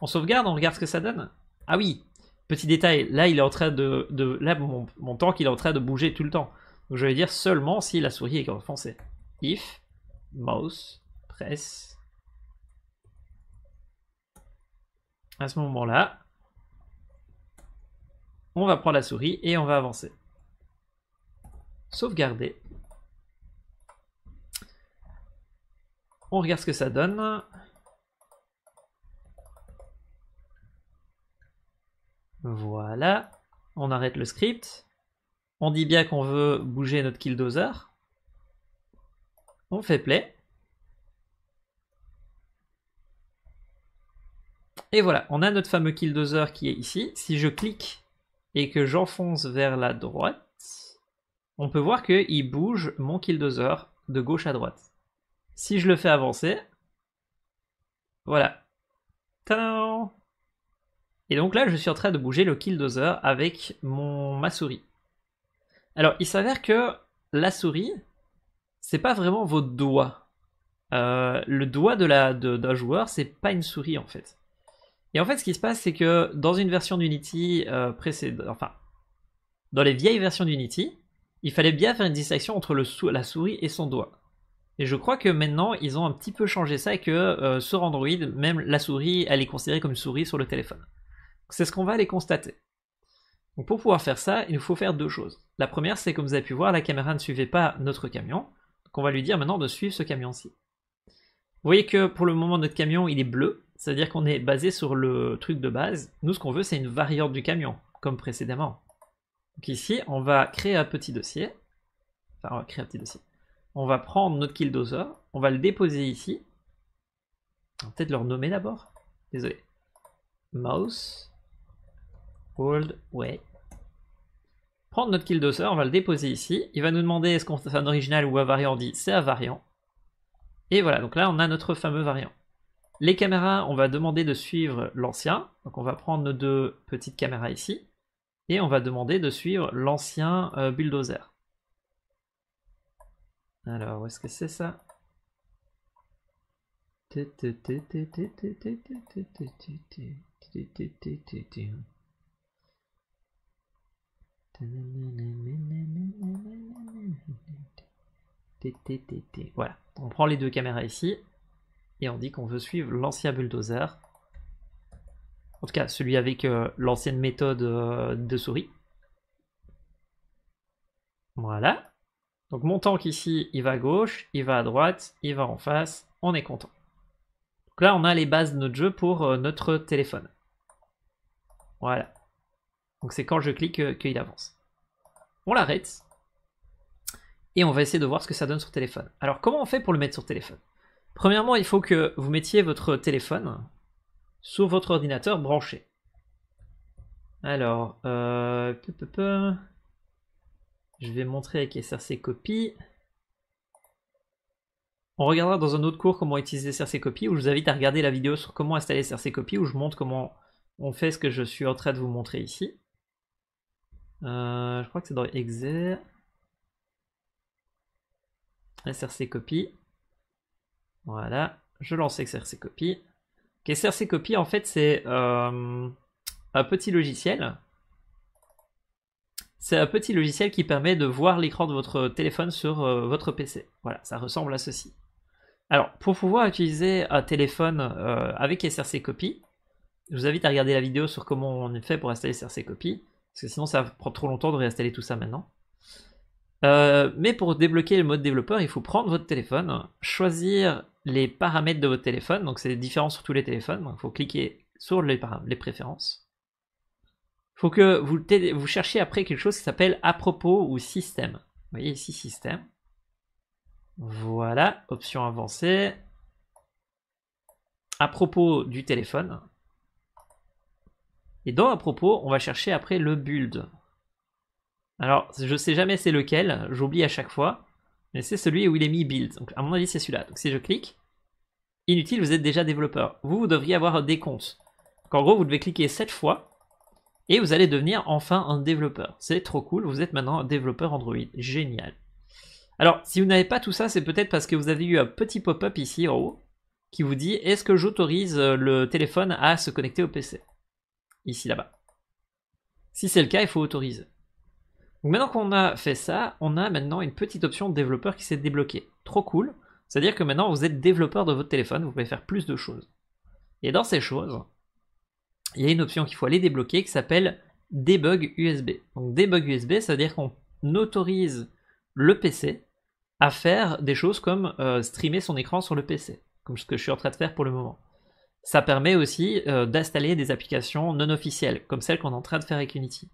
A: On sauvegarde, on regarde ce que ça donne. Ah oui, petit détail, là il est en train de... là mon, tank est en train de bouger tout le temps. Donc je vais dire seulement si la souris est enfoncée. If mouse press À ce moment-là, on va prendre la souris et on va avancer. Sauvegarder. On regarde ce que ça donne. Voilà. On arrête le script. On dit bien qu'on veut bouger notre killdozer. On fait play. Et voilà, on a notre fameux Killdozer qui est ici. Si je clique et que j'enfonce vers la droite, on peut voir qu'il bouge mon Killdozer de gauche à droite. Si je le fais avancer, voilà. et donc là, je suis en train de bouger le Killdozer avec mon, ma souris. Alors, il s'avère que la souris, c'est pas vraiment votre doigt. Euh, le doigt de d'un joueur, c'est pas une souris en fait. Et en fait, ce qui se passe, c'est que dans une version d'Unity euh, précédente, enfin, dans les vieilles versions d'Unity, il fallait bien faire une distinction entre le la souris et son doigt. Et je crois que maintenant, ils ont un petit peu changé ça et que euh, sur Android, même la souris, elle est considérée comme une souris sur le téléphone. C'est ce qu'on va aller constater. Donc pour pouvoir faire ça, il nous faut faire deux choses. La première, c'est comme vous avez pu voir, la caméra ne suivait pas notre camion. Donc on va lui dire maintenant de suivre ce camion-ci. Vous voyez que pour le moment, notre camion, il est bleu. C'est-à-dire qu'on est basé sur le truc de base. Nous, ce qu'on veut, c'est une variante du camion, comme précédemment. Donc ici, on va créer un petit dossier. Enfin, on va créer un petit dossier. On va prendre notre killdozer, on va le déposer ici. On va peut-être le renommer d'abord. Désolé. Mouse. hold Way. Prendre notre killdozer, on va le déposer ici. Il va nous demander est-ce qu'on fait un original ou un variant. dit c'est un variant. Et voilà, donc là on a notre fameux variant. Les caméras, on va demander de suivre l'ancien. Donc on va prendre nos deux petites caméras ici. Et on va demander de suivre l'ancien euh, bulldozer. Alors, où est-ce que c'est ça Voilà, on prend les deux caméras ici et on dit qu'on veut suivre l'ancien bulldozer. En tout cas, celui avec euh, l'ancienne méthode euh, de souris. Voilà. Donc mon tank ici, il va à gauche, il va à droite, il va en face, on est content. Donc là, on a les bases de notre jeu pour euh, notre téléphone. Voilà. Donc c'est quand je clique qu'il avance. On l'arrête. Et on va essayer de voir ce que ça donne sur téléphone. Alors comment on fait pour le mettre sur téléphone Premièrement, il faut que vous mettiez votre téléphone sur votre ordinateur branché. Alors, euh, je vais montrer avec SRC Copy. On regardera dans un autre cours comment utiliser SRC Copy, où je vous invite à regarder la vidéo sur comment installer SRC Copy, où je montre comment on fait ce que je suis en train de vous montrer ici. Euh, je crois que c'est dans Exe. SRC Copy. Voilà, je lance XRC Copy. XRC Copy, en fait, c'est euh, un petit logiciel. C'est un petit logiciel qui permet de voir l'écran de votre téléphone sur euh, votre PC. Voilà, ça ressemble à ceci. Alors, pour pouvoir utiliser un téléphone euh, avec SRC Copy, je vous invite à regarder la vidéo sur comment on fait pour installer SRC Copy, parce que sinon ça prend trop longtemps de réinstaller tout ça maintenant. mais pour débloquer le mode développeur, il faut prendre votre téléphone, choisir les paramètres de votre téléphone. Donc c'est différent sur tous les téléphones. Donc il faut cliquer sur les, les préférences. Il faut que vous, cherchiez après quelque chose qui s'appelle à propos ou système. Vous voyez ici système. Voilà, option avancée. À propos du téléphone. Et dans à propos, on va chercher après le build. Alors, je sais jamais c'est lequel, j'oublie à chaque fois. Mais c'est celui où il est mis build. Donc à mon avis, c'est celui-là. Donc si je clique, inutile, vous êtes déjà développeur. Vous, vous devriez avoir des comptes. Donc en gros, vous devez cliquer 7 fois et vous allez devenir enfin un développeur. C'est trop cool, vous êtes maintenant un développeur Android. Génial. Alors, si vous n'avez pas tout ça, c'est peut-être parce que vous avez eu un petit pop-up ici en haut qui vous dit est-ce que j'autorise le téléphone à se connecter au PC Ici là-bas. Si c'est le cas, il faut autoriser maintenant qu'on a fait ça, on a maintenant une petite option développeur qui s'est débloquée. Trop cool. C'est-à-dire que maintenant vous êtes développeur de votre téléphone, vous pouvez faire plus de choses. Et dans ces choses, il y a une option qu'il faut aller débloquer qui s'appelle debug USB. Donc debug USB, ça veut dire qu'on autorise le PC à faire des choses comme euh, streamer son écran sur le PC, comme ce que je suis en train de faire pour le moment. Ça permet aussi euh, d'installer des applications non officielles, comme celles qu'on est en train de faire avec Unity.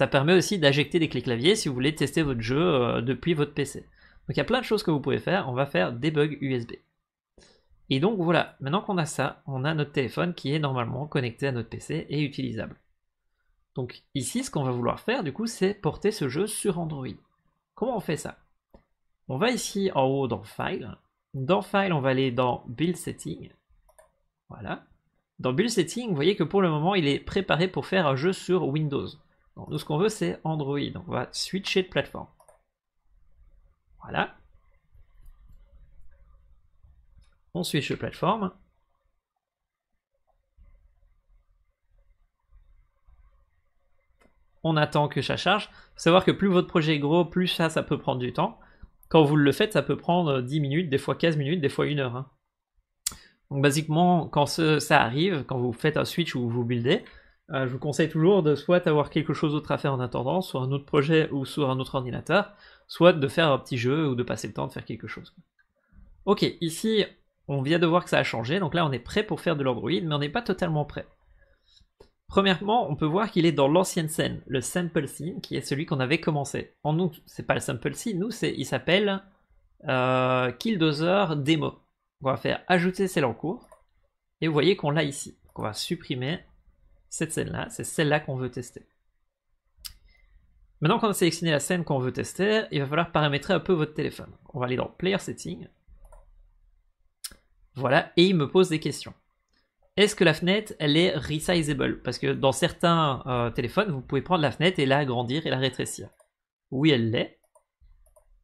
A: Ça permet aussi d'injecter des clés clavier si vous voulez tester votre jeu euh, depuis votre PC. Donc il y a plein de choses que vous pouvez faire. On va faire debug USB. Et donc voilà, maintenant qu'on a ça, on a notre téléphone qui est normalement connecté à notre PC et utilisable. Donc ici, ce qu'on va vouloir faire du coup, c'est porter ce jeu sur Android. Comment on fait ça On va ici en haut dans File. Dans File, on va aller dans Build settings Voilà. Dans Build settings vous voyez que pour le moment, il est préparé pour faire un jeu sur Windows nous, ce qu'on veut, c'est Android. on va switcher de plateforme. Voilà. On switch de plateforme. On attend que ça charge. Il faut savoir que plus votre projet est gros, plus ça, ça peut prendre du temps. Quand vous le faites, ça peut prendre 10 minutes, des fois 15 minutes, des fois 1 heure. Hein. Donc, basiquement, quand ça arrive, quand vous faites un switch ou vous buildez, euh, je vous conseille toujours de soit avoir quelque chose d'autre à faire en attendant, soit un autre projet ou sur un autre ordinateur, soit de faire un petit jeu ou de passer le temps de faire quelque chose. Ok, ici on vient de voir que ça a changé, donc là on est prêt pour faire de l'Android, mais on n'est pas totalement prêt. Premièrement, on peut voir qu'il est dans l'ancienne scène, le sample scene, qui est celui qu'on avait commencé. En nous, c'est pas le sample scene, nous, il s'appelle euh, Killdozer Demo. On va faire ajouter celle en cours, et vous voyez qu'on l'a ici. Qu'on on va supprimer cette scène là c'est celle-là qu'on veut tester. Maintenant qu'on a sélectionné la scène qu'on veut tester, il va falloir paramétrer un peu votre téléphone. On va aller dans Player Settings. Voilà, et il me pose des questions. Est-ce que la fenêtre, elle est resizable Parce que dans certains euh, téléphones, vous pouvez prendre la fenêtre et la agrandir et la rétrécir. Oui, elle l'est.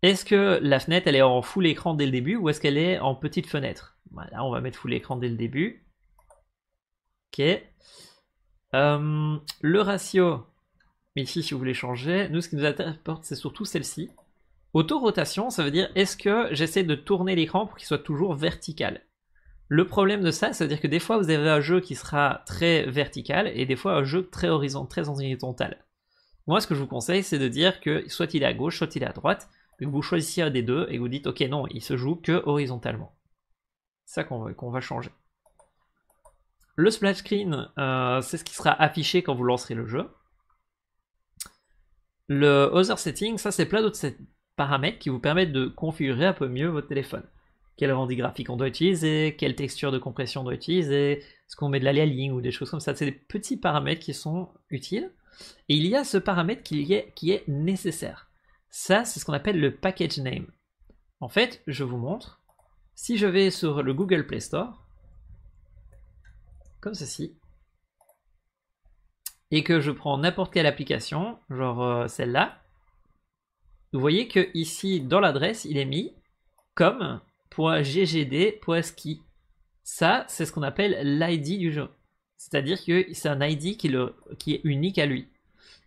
A: Est-ce que la fenêtre, elle est en full écran dès le début ou est-ce qu'elle est en petite fenêtre Voilà, on va mettre full écran dès le début. Ok. Euh, le ratio, ici si vous voulez changer, nous ce qui nous importe c'est surtout celle-ci. Autorotation, ça veut dire est-ce que j'essaie de tourner l'écran pour qu'il soit toujours vertical Le problème de ça, ça veut dire que des fois vous avez un jeu qui sera très vertical et des fois un jeu très, horizontal, très horizontal. Moi ce que je vous conseille c'est de dire que soit il est à gauche, soit il est à droite, que vous choisissez un des deux et vous dites ok non, il se joue que horizontalement. C'est ça qu'on va changer. Le splash screen, euh, c'est ce qui sera affiché quand vous lancerez le jeu. Le Other Setting, ça c'est plein d'autres paramètres qui vous permettent de configurer un peu mieux votre téléphone. Quel rendu graphique on doit utiliser, quelle texture de compression on doit utiliser, est-ce qu'on met de lia-ligne ou des choses comme ça. C'est des petits paramètres qui sont utiles. Et il y a ce paramètre qui est nécessaire. Ça, c'est ce qu'on appelle le package name. En fait, je vous montre. Si je vais sur le Google Play Store, ceci, et que je prends n'importe quelle application, genre euh, celle-là, vous voyez que ici dans l'adresse, il est mis comme Ça, c'est ce qu'on appelle l'ID du jeu. C'est-à-dire que c'est un ID qui, qui, est unique à lui.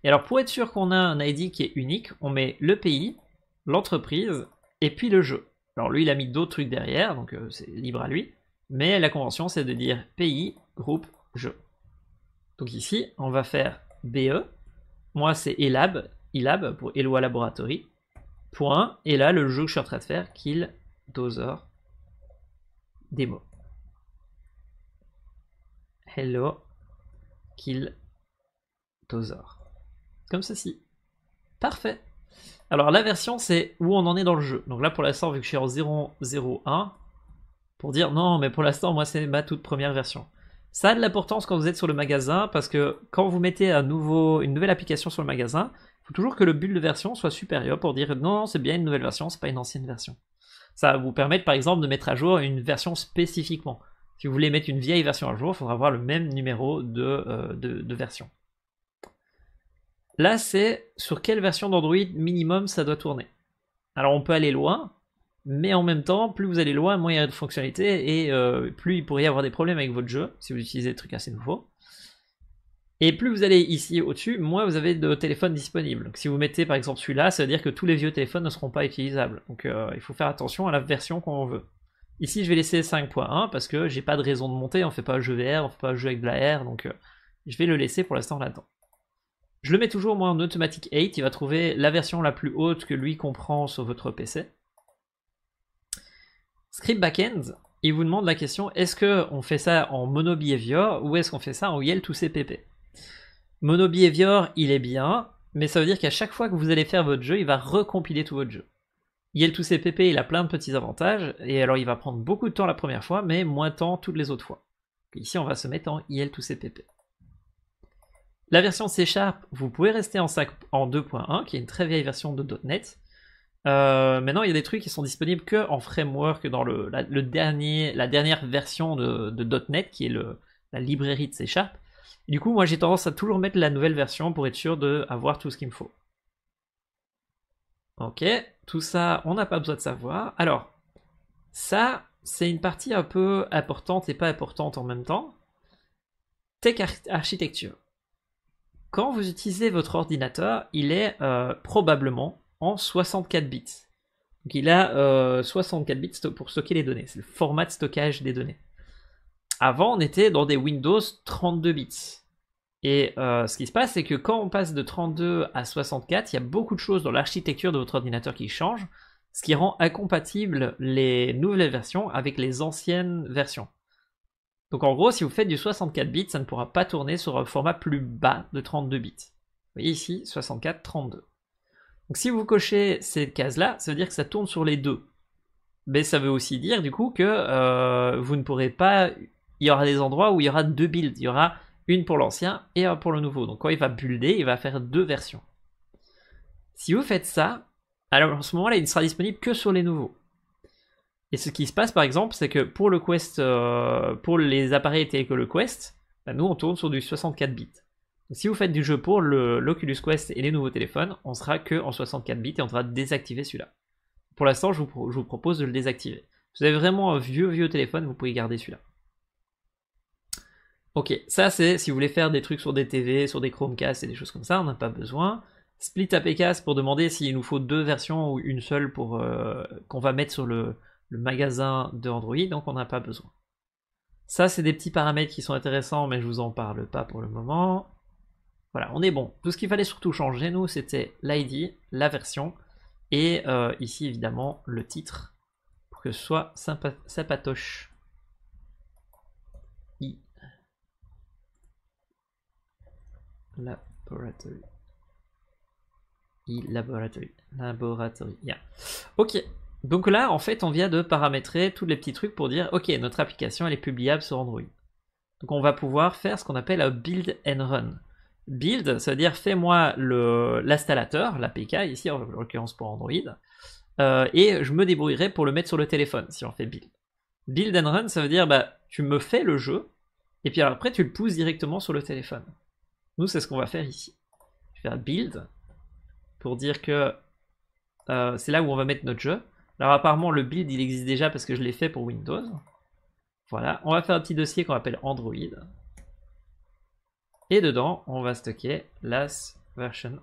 A: Et alors pour être sûr qu'on a un ID qui est unique, on met le pays, l'entreprise et puis le jeu. Alors lui, il a mis d'autres trucs derrière, donc euh, c'est libre à lui. Mais la convention, c'est de dire pays, groupe, jeu. Donc ici, on va faire BE. Moi, c'est ELAB, ELAB pour Eloi Laboratory. Point. Et là, le jeu que je suis en train de faire, Kill Dozer Demo. Hello, Kill Dozer. Comme ceci. Parfait. Alors la version, c'est où on en est dans le jeu. Donc là, pour l'instant, vu que je suis en 0.01, pour dire non, mais pour l'instant, moi, c'est ma toute première version. Ça a de l'importance quand vous êtes sur le magasin parce que quand vous mettez un nouveau, une nouvelle application sur le magasin, il faut toujours que le build de version soit supérieur pour dire non, c'est bien une nouvelle version, c'est pas une ancienne version. Ça va vous permettre par exemple de mettre à jour une version spécifiquement. Si vous voulez mettre une vieille version à jour, il faudra avoir le même numéro de, euh, de version. Là, c'est sur quelle version d'Android minimum ça doit tourner. Alors on peut aller loin, mais en même temps, plus vous allez loin, moins il y a de fonctionnalités et euh, plus il pourrait y avoir des problèmes avec votre jeu si vous utilisez des trucs assez nouveaux. Et plus vous allez ici au-dessus, moins vous avez de téléphones disponibles. Donc, si vous mettez par exemple celui-là, ça veut dire que tous les vieux téléphones ne seront pas utilisables. Donc euh, il faut faire attention à la version qu'on veut. Ici, je vais laisser 5.1 parce que j'ai pas de raison de monter. On fait pas un jeu VR, on fait pas un jeu avec de la R, donc euh, je vais le laisser pour l'instant là-dedans. Je le mets toujours moins en automatique 8. Il va trouver la version la plus haute que lui comprend sur votre PC script Backends, il vous demande la question est-ce qu'on fait ça en mono ou est-ce qu'on fait ça en il 2 CPP Mono behavior, il est bien, mais ça veut dire qu'à chaque fois que vous allez faire votre jeu, il va recompiler tout votre jeu. il 2 CPP, il a plein de petits avantages, et alors il va prendre beaucoup de temps la première fois, mais moins de temps toutes les autres fois. Ici, on va se mettre en il 2 CPP. La version C Sharp, vous pouvez rester en, en 2.1, qui est une très vieille version de .NET. Euh, maintenant, il y a des trucs qui sont disponibles que en framework, dans le, la, dernier, la dernière version de, .NET, qui est la librairie de C Sharp. du coup, moi, j'ai tendance à toujours mettre la nouvelle version pour être sûr d'avoir tout ce qu'il me faut. Ok, tout ça, on n'a pas besoin de savoir. Alors, ça, c'est une partie un peu importante et pas importante en même temps. Tech architecture. Quand vous utilisez votre ordinateur, il est euh, probablement en 64 bits. Donc il a 64 euh, bits pour stocker les données. C'est le format de stockage des données. Avant, on était dans des Windows 32 bits. Et euh, ce qui se passe, c'est que quand on passe de 32 à 64, il y a beaucoup de choses dans l'architecture de votre ordinateur qui changent, ce qui rend incompatible les nouvelles versions avec les anciennes versions. Donc en gros, si vous faites du 64 bits, ça ne pourra pas tourner sur un format plus bas de 32 bits. Vous voyez ici, 64, 32. Donc si vous cochez cette case là ça veut dire que ça tourne sur les deux. Mais ça veut aussi dire du coup que euh, vous ne pourrez pas... Il y aura des endroits où il y aura deux builds. Il y aura une pour l'ancien et un pour le nouveau. Donc quand il va builder, il va faire deux versions. Si vous faites ça, alors en ce moment-là, il ne sera disponible que sur les nouveaux. Et ce qui se passe par exemple, c'est que pour le Quest, euh, pour les appareils tels que le Quest, bah, nous on tourne sur du 64 bits si vous faites du jeu pour l'Oculus Quest et les nouveaux téléphones, on sera que en 64 bits et on devra désactiver celui-là. Pour l'instant, je, vous, propose de le désactiver. Si vous avez vraiment un vieux, vieux téléphone, vous pouvez garder celui-là. Ok, ça c'est si vous voulez faire des trucs sur des TV, sur des Chromecast et des choses comme ça, on n'a pas besoin. Split APKs pour demander s'il nous faut deux versions ou une seule pour euh, qu'on va mettre sur le, magasin de Android, donc on n'a pas besoin. Ça, c'est des petits paramètres qui sont intéressants, mais je vous en parle pas pour le moment. Voilà, on est bon. Tout ce qu'il fallait surtout changer, nous, c'était l'ID, la version, et euh, ici, évidemment, le titre, pour que ce soit sympa, sapatoche. I. Laboratory. I laboratory. Laboratory. Yeah. Ok. Donc là, en fait, on vient de paramétrer tous les petits trucs pour dire, ok, notre application, elle est publiable sur Android. Donc on va pouvoir faire ce qu'on appelle un build and run build, ça veut dire fais-moi l'installateur, l'APK ici en l'occurrence pour Android, euh, et je me débrouillerai pour le mettre sur le téléphone si on fait build. Build and run, ça veut dire bah, tu me fais le jeu, et puis après tu le pousses directement sur le téléphone. Nous, c'est ce qu'on va faire ici. Je vais faire build pour dire que euh, c'est là où on va mettre notre jeu. Alors apparemment le build il existe déjà parce que je l'ai fait pour Windows. Voilà, on va faire un petit dossier qu'on appelle Android. Et dedans, on va stocker la version.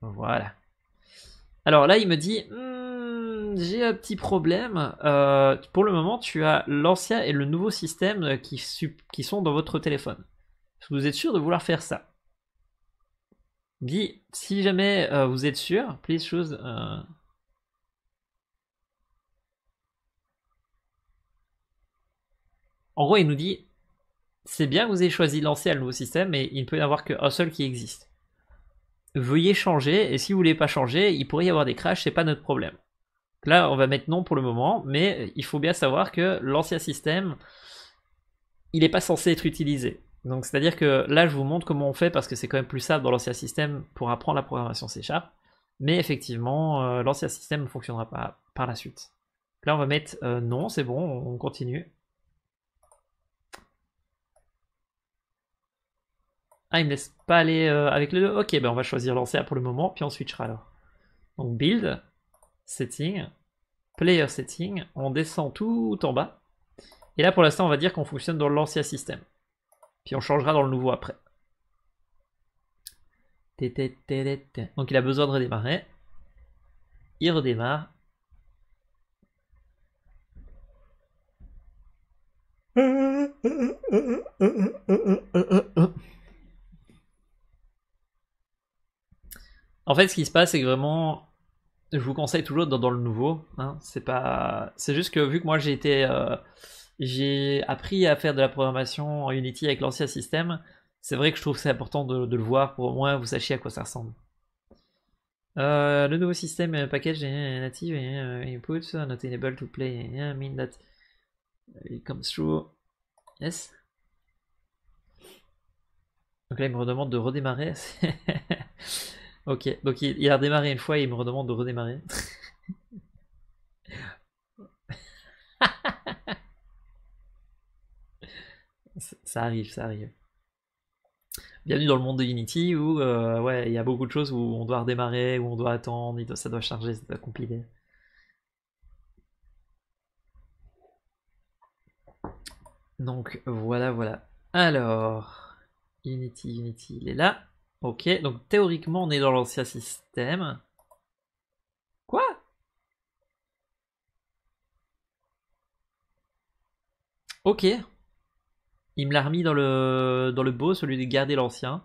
A: Voilà. Alors là, il me dit, hmm, j'ai un petit problème. Euh, pour le moment, tu as l'ancien et le nouveau système qui, sont dans votre téléphone. Est-ce que vous êtes sûr de vouloir faire ça Il dit, si jamais euh, vous êtes sûr, please choose... Euh, en gros, il nous dit c'est bien que vous ayez choisi l'ancien lancer un nouveau système, mais il ne peut y avoir qu'un seul qui existe. Veuillez changer, et si vous voulez pas changer, il pourrait y avoir des crashs, c'est pas notre problème. Là, on va mettre non pour le moment, mais il faut bien savoir que l'ancien système, il n'est pas censé être utilisé. Donc, c'est-à-dire que là, je vous montre comment on fait parce que c'est quand même plus simple dans l'ancien système pour apprendre la programmation C Mais effectivement, euh, l'ancien système ne fonctionnera pas par la suite. Là, on va mettre euh, non, c'est bon, on continue. Ah, il me laisse pas aller euh, avec le Ok, ben on va choisir l'ancien pour le moment, puis on switchera alors. Donc build, setting, player setting, on descend tout en bas. Et là pour l'instant on va dire qu'on fonctionne dans l'ancien système. Puis on changera dans le nouveau après. Donc il a besoin de redémarrer. Il redémarre. En fait, ce qui se passe, c'est que vraiment, je vous conseille toujours dans, le nouveau. Hein. c'est pas, c'est juste que vu que moi j'ai été, euh, j'ai appris à faire de la programmation en Unity avec l'ancien système, c'est vrai que je trouve c'est important de, le voir pour au moins vous sachiez à quoi ça ressemble. Euh, le nouveau système euh, package est native et input uh, not enable to play I mean that it comes through. Yes. Donc là, il me redemande de redémarrer. Ok, donc il, a redémarré une fois et il me redemande de redémarrer. ça arrive, ça arrive. Bienvenue dans le monde de Unity où euh, ouais, il y a beaucoup de choses où on doit redémarrer, où on doit attendre, ça doit charger, ça doit compiler. Donc voilà, voilà. Alors, Unity, Unity, il est là. Ok, donc théoriquement, on est dans l'ancien système. Quoi Ok. Il me l'a remis dans le, dans le beau, celui de garder l'ancien.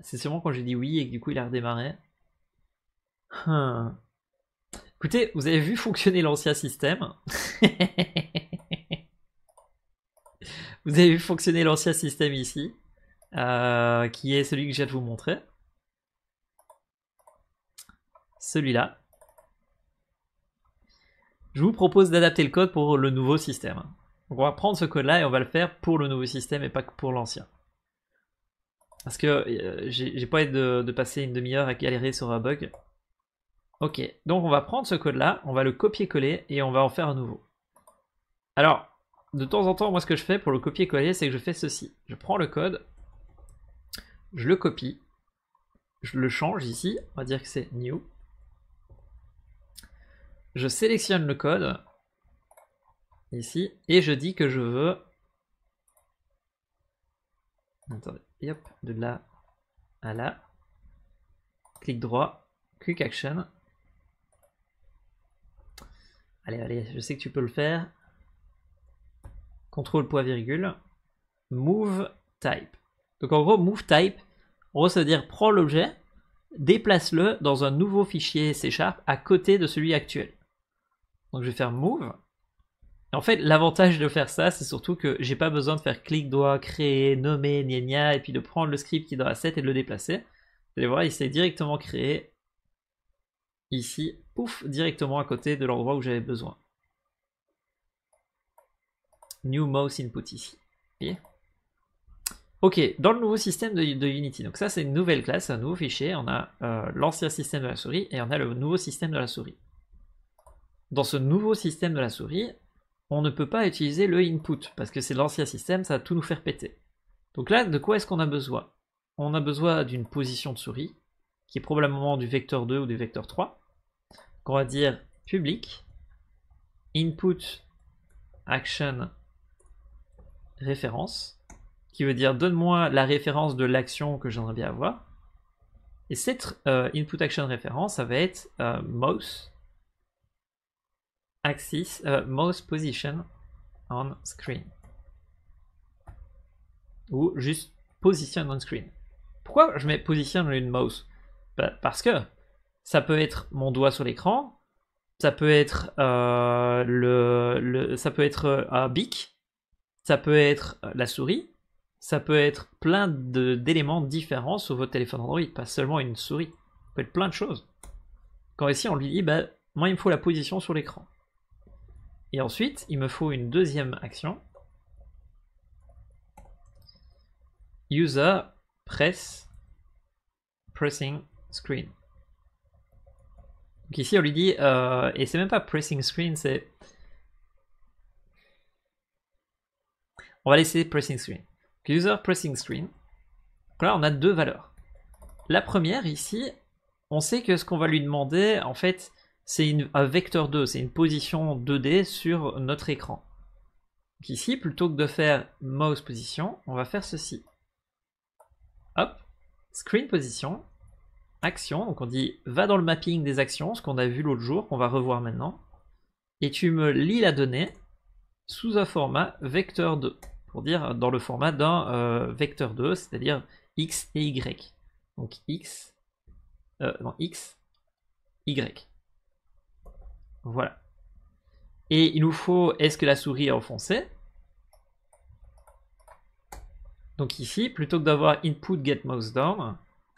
A: C'est sûrement quand j'ai dit oui et que du coup il a redémarré. Hein. Écoutez, vous avez vu fonctionner l'ancien système. vous avez vu fonctionner l'ancien système ici. Euh, qui est celui que j'ai de vous montrer. Celui-là. Je vous propose d'adapter le code pour le nouveau système. on va prendre ce code-là et on va le faire pour le nouveau système et pas pour l'ancien. Parce que euh, j'ai pas hâte de, passer une demi-heure à galérer sur un bug. Ok, donc on va prendre ce code-là, on va le copier-coller et on va en faire un nouveau. Alors, de temps en temps, moi ce que je fais pour le copier-coller, c'est que je fais ceci. Je prends le code, je le copie, je le change ici, on va dire que c'est new. Je sélectionne le code ici et je dis que je veux Attendez, hop, de là à là. Clic droit, click action. Allez, allez, je sais que tu peux le faire. Contrôle point virgule. Move type. Donc en gros, move type, on ça veut dire prends l'objet, déplace-le dans un nouveau fichier C à côté de celui actuel. Donc je vais faire move. en fait, l'avantage de faire ça, c'est surtout que j'ai pas besoin de faire clic doigt, créer, nommer, gna et puis de prendre le script qui est dans la set et de le déplacer. Vous allez voir, il s'est directement créé ici, pouf, directement à côté de l'endroit où j'avais besoin. New mouse input ici. Ok, dans le nouveau système de, Unity, donc ça c'est une nouvelle classe, un nouveau fichier, on a euh, l'ancien système de la souris et on a le nouveau système de la souris. Dans ce nouveau système de la souris, on ne peut pas utiliser le input, parce que c'est l'ancien système, ça va tout nous faire péter. Donc là, de quoi est-ce qu'on a besoin On a besoin d'une position de souris, qui est probablement du vecteur 2 ou du vecteur 3, qu'on va dire public, input, action, référence, qui veut dire donne-moi la référence de l'action que j'aimerais bien avoir. Et cette euh, input action référence, ça va être euh, mouse axis, euh, mouse position on screen. Ou juste position on screen. Pourquoi je mets position dans une mouse bah, Parce que ça peut être mon doigt sur l'écran, ça peut être le, ça peut être un bic, ça peut être la souris, ça peut être plein d'éléments différents sur votre téléphone Android, pas seulement une souris. Ça peut être plein de choses. Quand ici, on lui dit, bah, moi, il me faut la position sur l'écran. Et ensuite, il me faut une deuxième action. User press pressing screen. Donc ici, on lui dit, euh, et c'est même pas pressing screen, c'est... On va laisser pressing screen. User pressing screen. Donc là, on a deux valeurs. La première ici, on sait que ce qu'on va lui demander, en fait, c'est un vecteur 2, c'est une position 2D sur notre écran. Donc ici, plutôt que de faire mouse position, on va faire ceci. Hop, screen position, action, donc on dit va dans le mapping des actions, ce qu'on a vu l'autre jour, qu'on va revoir maintenant, et tu me lis la donnée sous un format vecteur 2 pour dire dans le format d'un euh, vecteur 2, c'est-à-dire x et y. Donc x, euh, non, x, y. Voilà. Et il nous faut, est-ce que la souris est enfoncée Donc ici, plutôt que d'avoir input get mouse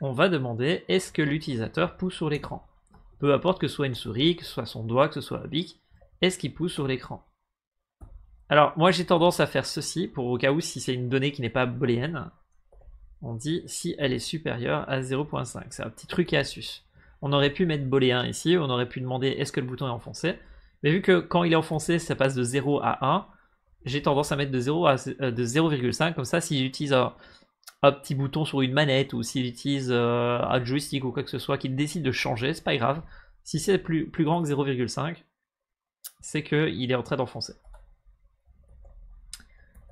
A: on va demander est-ce que l'utilisateur pousse sur l'écran Peu importe que ce soit une souris, que ce soit son doigt, que ce soit un bique, est-ce qu'il pousse sur l'écran alors, moi, j'ai tendance à faire ceci pour au cas où si c'est une donnée qui n'est pas booléenne. On dit si elle est supérieure à 0.5. C'est un petit truc et astuce. On aurait pu mettre booléen ici, on aurait pu demander est-ce que le bouton est enfoncé. Mais vu que quand il est enfoncé, ça passe de 0 à 1, j'ai tendance à mettre de 0 à euh, de 0,5. Comme ça, si j'utilise un, petit bouton sur une manette ou s'il utilise euh, un joystick ou quoi que ce soit qui décide de changer, c'est pas grave. Si c'est plus, plus grand que 0,5, c'est qu'il est en train d'enfoncer.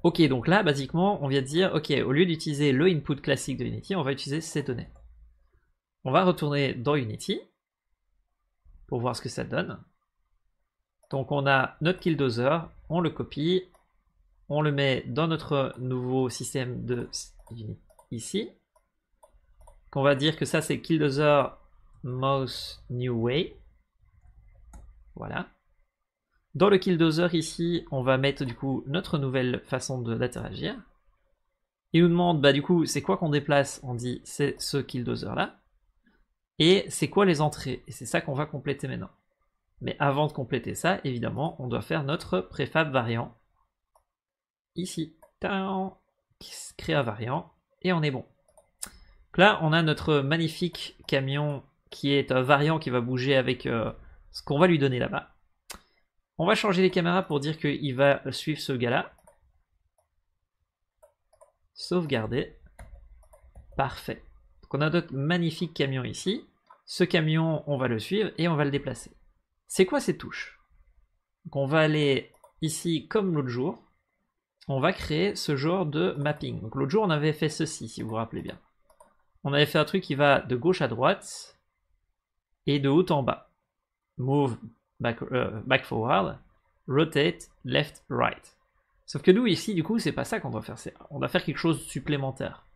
A: Ok, donc là, basiquement, on vient de dire, ok, au lieu d'utiliser le input classique de Unity, on va utiliser ces données. On va retourner dans Unity pour voir ce que ça donne. Donc on a notre killdozer, on le copie, on le met dans notre nouveau système de ici. On va dire que ça c'est killdozer mouse new way. Voilà. Dans le Killdozer ici, on va mettre du coup notre nouvelle façon d'interagir. Il nous demande bah du coup c'est quoi qu'on déplace On dit c'est ce Killdozer là. Et c'est quoi les entrées Et c'est ça qu'on va compléter maintenant. Mais avant de compléter ça, évidemment, on doit faire notre préfab variant. Ici, crée un variant, et on est bon. Donc là, on a notre magnifique camion qui est un variant qui va bouger avec euh, ce qu'on va lui donner là-bas. On va changer les caméras pour dire qu'il va suivre ce gars-là. Sauvegarder. Parfait. Donc on a notre magnifique camion ici. Ce camion, on va le suivre et on va le déplacer. C'est quoi ces touches Donc On va aller ici comme l'autre jour. On va créer ce genre de mapping. Donc l'autre jour, on avait fait ceci, si vous vous rappelez bien. On avait fait un truc qui va de gauche à droite et de haut en bas. Move back, euh, back forward, rotate, left, right. Sauf que nous ici, du coup, c'est pas ça qu'on doit faire, on doit faire quelque chose de supplémentaire.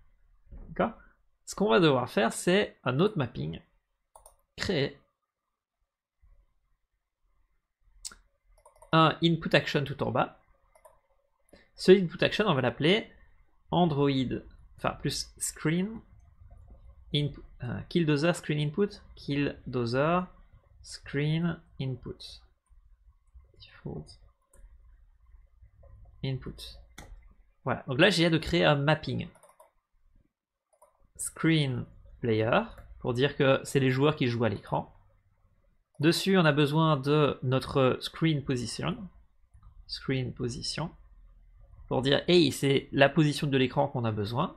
A: D'accord Ce qu'on va devoir faire, c'est un autre mapping, créer un input action tout en bas. Ce input action, on va l'appeler Android, enfin plus screen, input. Euh, kill screen input, kill screen input default input voilà donc là j'ai à de créer un mapping screen player pour dire que c'est les joueurs qui jouent à l'écran dessus on a besoin de notre screen position screen position pour dire hey c'est la position de l'écran qu'on a besoin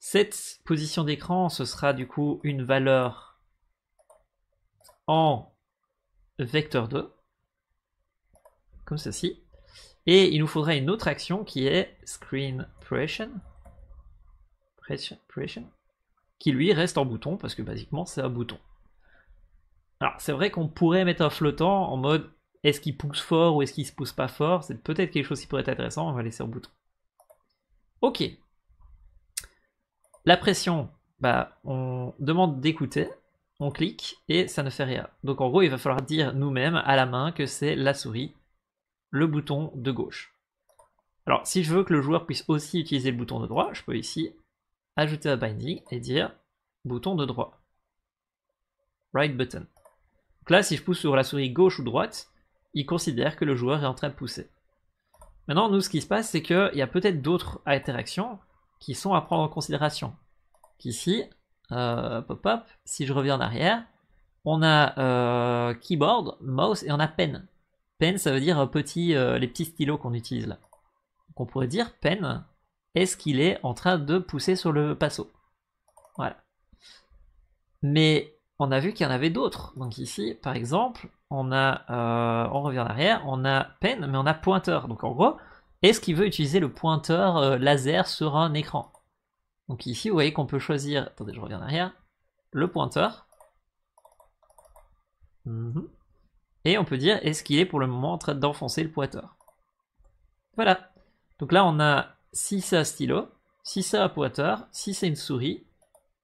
A: cette position d'écran ce sera du coup une valeur en vecteur 2, comme ceci. Et il nous faudra une autre action qui est screen pression, pression, pression qui lui reste en bouton parce que basiquement c'est un bouton. Alors c'est vrai qu'on pourrait mettre un flottant en mode est-ce qu'il pousse fort ou est-ce qu'il se pousse pas fort, c'est peut-être quelque chose qui pourrait être intéressant, on va laisser en bouton. Ok. La pression, bah, on demande d'écouter on clique et ça ne fait rien. Donc en gros, il va falloir dire nous-mêmes à la main que c'est la souris, le bouton de gauche. Alors si je veux que le joueur puisse aussi utiliser le bouton de droit, je peux ici ajouter un binding et dire bouton de droit. Right button. Donc là, si je pousse sur la souris gauche ou droite, il considère que le joueur est en train de pousser. Maintenant, nous, ce qui se passe, c'est qu'il y a peut-être d'autres interactions qui sont à prendre en considération. Ici, euh, pop si je reviens en arrière, on a euh, keyboard, mouse et on a pen. Pen, ça veut dire petit, euh, les petits stylos qu'on utilise là. on pourrait dire pen, est-ce qu'il est en train de pousser sur le passeau? Voilà. Mais on a vu qu'il y en avait d'autres. Donc ici, par exemple, on a, on revient en arrière, on a pen, mais on a pointeur. Donc en gros, est-ce qu'il veut utiliser le pointeur laser sur un écran donc ici, vous voyez qu'on peut choisir, attendez, je reviens en arrière, le pointeur. Mhm. Et on peut dire, est-ce qu'il est pour le moment en train d'enfoncer le pointeur Voilà. Donc là, on a 6 à stylo, ça à pointeur, 6 c'est une souris,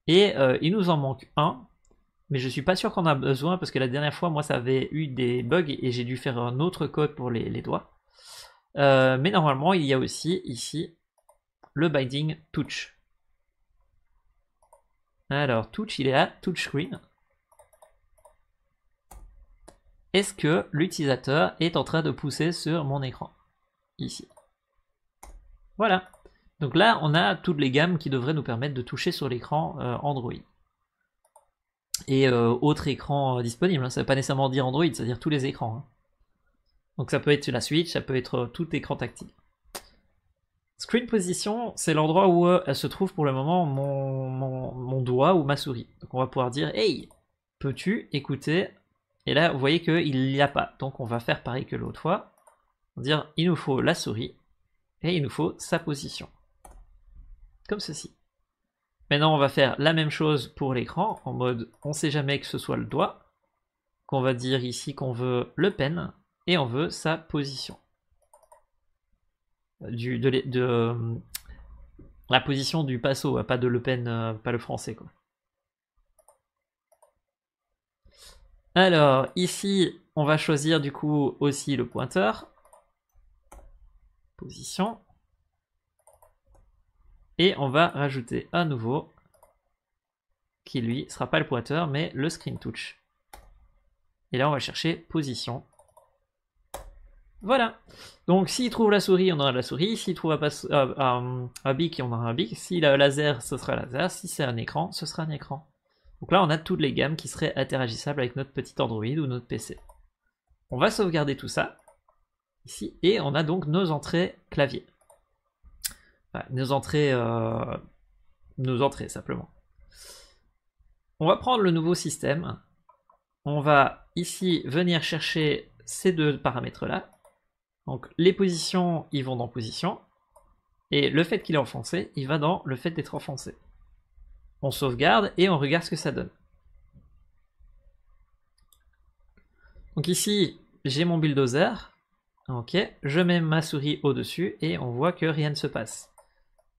A: et euh, il nous en manque un, mais je ne suis pas sûr qu'on a besoin, parce que la dernière fois, moi, ça avait eu des bugs, et j'ai dû faire un autre code pour les, doigts. Euh, mais normalement, il y a aussi, ici, le binding touch. Alors, touch, il est à touchscreen. Est-ce que l'utilisateur est en train de pousser sur mon écran Ici. Voilà. Donc là, on a toutes les gammes qui devraient nous permettre de toucher sur l'écran euh, Android. Et euh, autre écran euh, disponible, hein. ça ne veut pas nécessairement dire Android, c'est-à-dire tous les écrans. Hein. Donc ça peut être la Switch, ça peut être tout écran tactile. Screen position, c'est l'endroit où euh, elle se trouve pour le moment mon, doigt ou ma souris. Donc on va pouvoir dire Hey, peux-tu écouter Et là, vous voyez qu'il n'y a pas. Donc on va faire pareil que l'autre fois. On va dire Il nous faut la souris et il nous faut sa position. Comme ceci. Maintenant, on va faire la même chose pour l'écran en mode on ne sait jamais que ce soit le doigt. Qu'on va dire ici qu'on veut le pen et on veut sa position de, la position du Passo, euh, pas de Le Pen, euh, pas le français. Quoi. Alors, ici, on va choisir du coup aussi le pointeur. Position. Et on va rajouter à nouveau, qui lui sera pas le pointeur, mais le screen touch. Et là, on va chercher position. Voilà. Donc s'il trouve la souris, on aura la souris. S'il trouve un, euh, un, bic, on aura un bic. S'il a un laser, ce sera un laser. Si c'est un écran, ce sera un écran. Donc là, on a toutes les gammes qui seraient interagissables avec notre petit Android ou notre PC. On va sauvegarder tout ça. Ici. Et on a donc nos entrées clavier. nos entrées... Euh, nos entrées, simplement. On va prendre le nouveau système. On va ici venir chercher ces deux paramètres-là donc les positions, ils vont dans position. Et le fait qu'il est enfoncé, il va dans le fait d'être enfoncé. On sauvegarde et on regarde ce que ça donne. Donc ici, j'ai mon bulldozer. Ok, je mets ma souris au-dessus et on voit que rien ne se passe.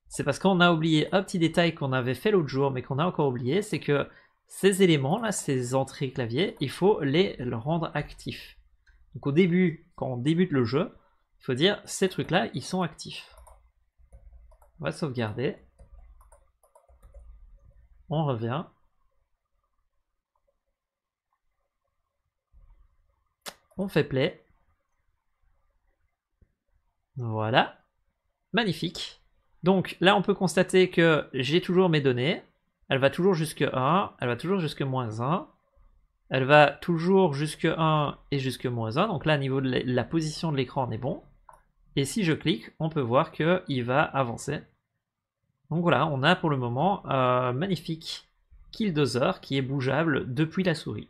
A: C'est parce qu'on a oublié un petit détail qu'on avait fait l'autre jour, mais qu'on a encore oublié, c'est que ces éléments-là, ces entrées clavier, il faut les rendre actifs. Donc au début, quand on débute le jeu, il faut dire ces trucs-là, ils sont actifs. On va sauvegarder. On revient. On fait play. Voilà. Magnifique. Donc là, on peut constater que j'ai toujours mes données. Elle va toujours jusque 1, elle va toujours jusque moins 1. Elle va toujours jusque 1 et jusque moins 1. Donc là, niveau de la position de l'écran, on est bon. Et si je clique, on peut voir qu'il va avancer. Donc voilà, on a pour le moment un magnifique Killdozer qui est bougeable depuis la souris.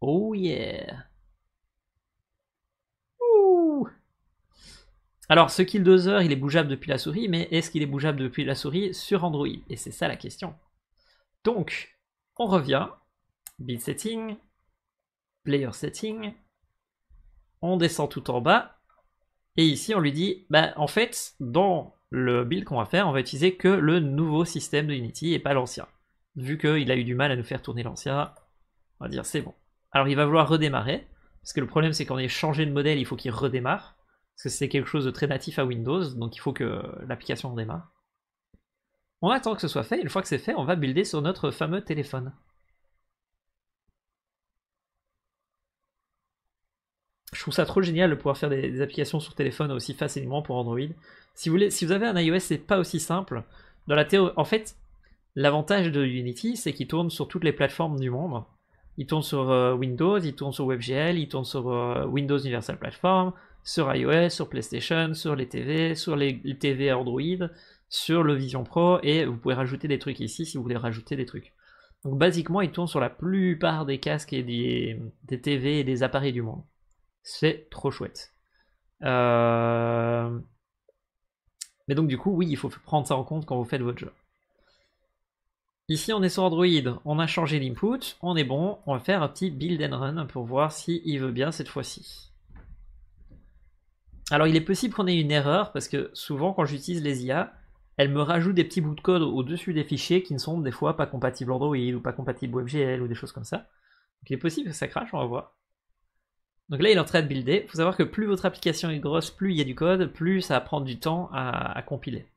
A: Oh yeah Ouh Alors ce Killdozer, il est bougeable depuis la souris, mais est-ce qu'il est bougeable depuis la souris sur Android Et c'est ça la question. Donc, on revient Build Setting, Player Setting. On descend tout en bas. Et ici, on lui dit, bah, en fait, dans le build qu'on va faire, on va utiliser que le nouveau système de Unity et pas l'ancien. Vu qu'il a eu du mal à nous faire tourner l'ancien, on va dire c'est bon. Alors il va vouloir redémarrer, parce que le problème c'est qu'on ait changé de modèle, il faut qu'il redémarre, parce que c'est quelque chose de très natif à Windows, donc il faut que l'application redémarre. On attend que ce soit fait, une fois que c'est fait, on va builder sur notre fameux téléphone. je trouve ça trop génial de pouvoir faire des, applications sur téléphone aussi facilement pour Android. Si vous, avez un iOS, c'est pas aussi simple. en fait, l'avantage de Unity, c'est qu'il tourne sur toutes les plateformes du monde. Il tourne sur euh, Windows, il tourne sur WebGL, il tourne sur euh, Windows Universal Platform, sur iOS, sur PlayStation, sur les TV, sur les, TV Android, sur le Vision Pro, et vous pouvez rajouter des trucs ici si vous voulez rajouter des trucs. Donc, basiquement, il tourne sur la plupart des casques et des TV et des appareils du monde. C'est trop chouette. Euh, mais donc du coup, oui, il faut prendre ça en compte quand vous faites votre jeu. Ici, on est sur Android, on a changé l'input, on est bon, on va faire un petit build and run pour voir s'il il veut bien cette fois-ci. Alors, il est possible qu'on ait une erreur, parce que souvent, quand j'utilise les IA, elles me rajoutent des petits bouts de code au-dessus des fichiers qui ne sont des fois pas compatibles Android ou pas compatibles WebGL ou des choses comme ça. Donc, il est possible que ça crache, on va voir. Donc là, il est en train de builder. Il faut savoir que plus votre application est grosse, plus il y a du code, plus ça prendre du temps à, compiler.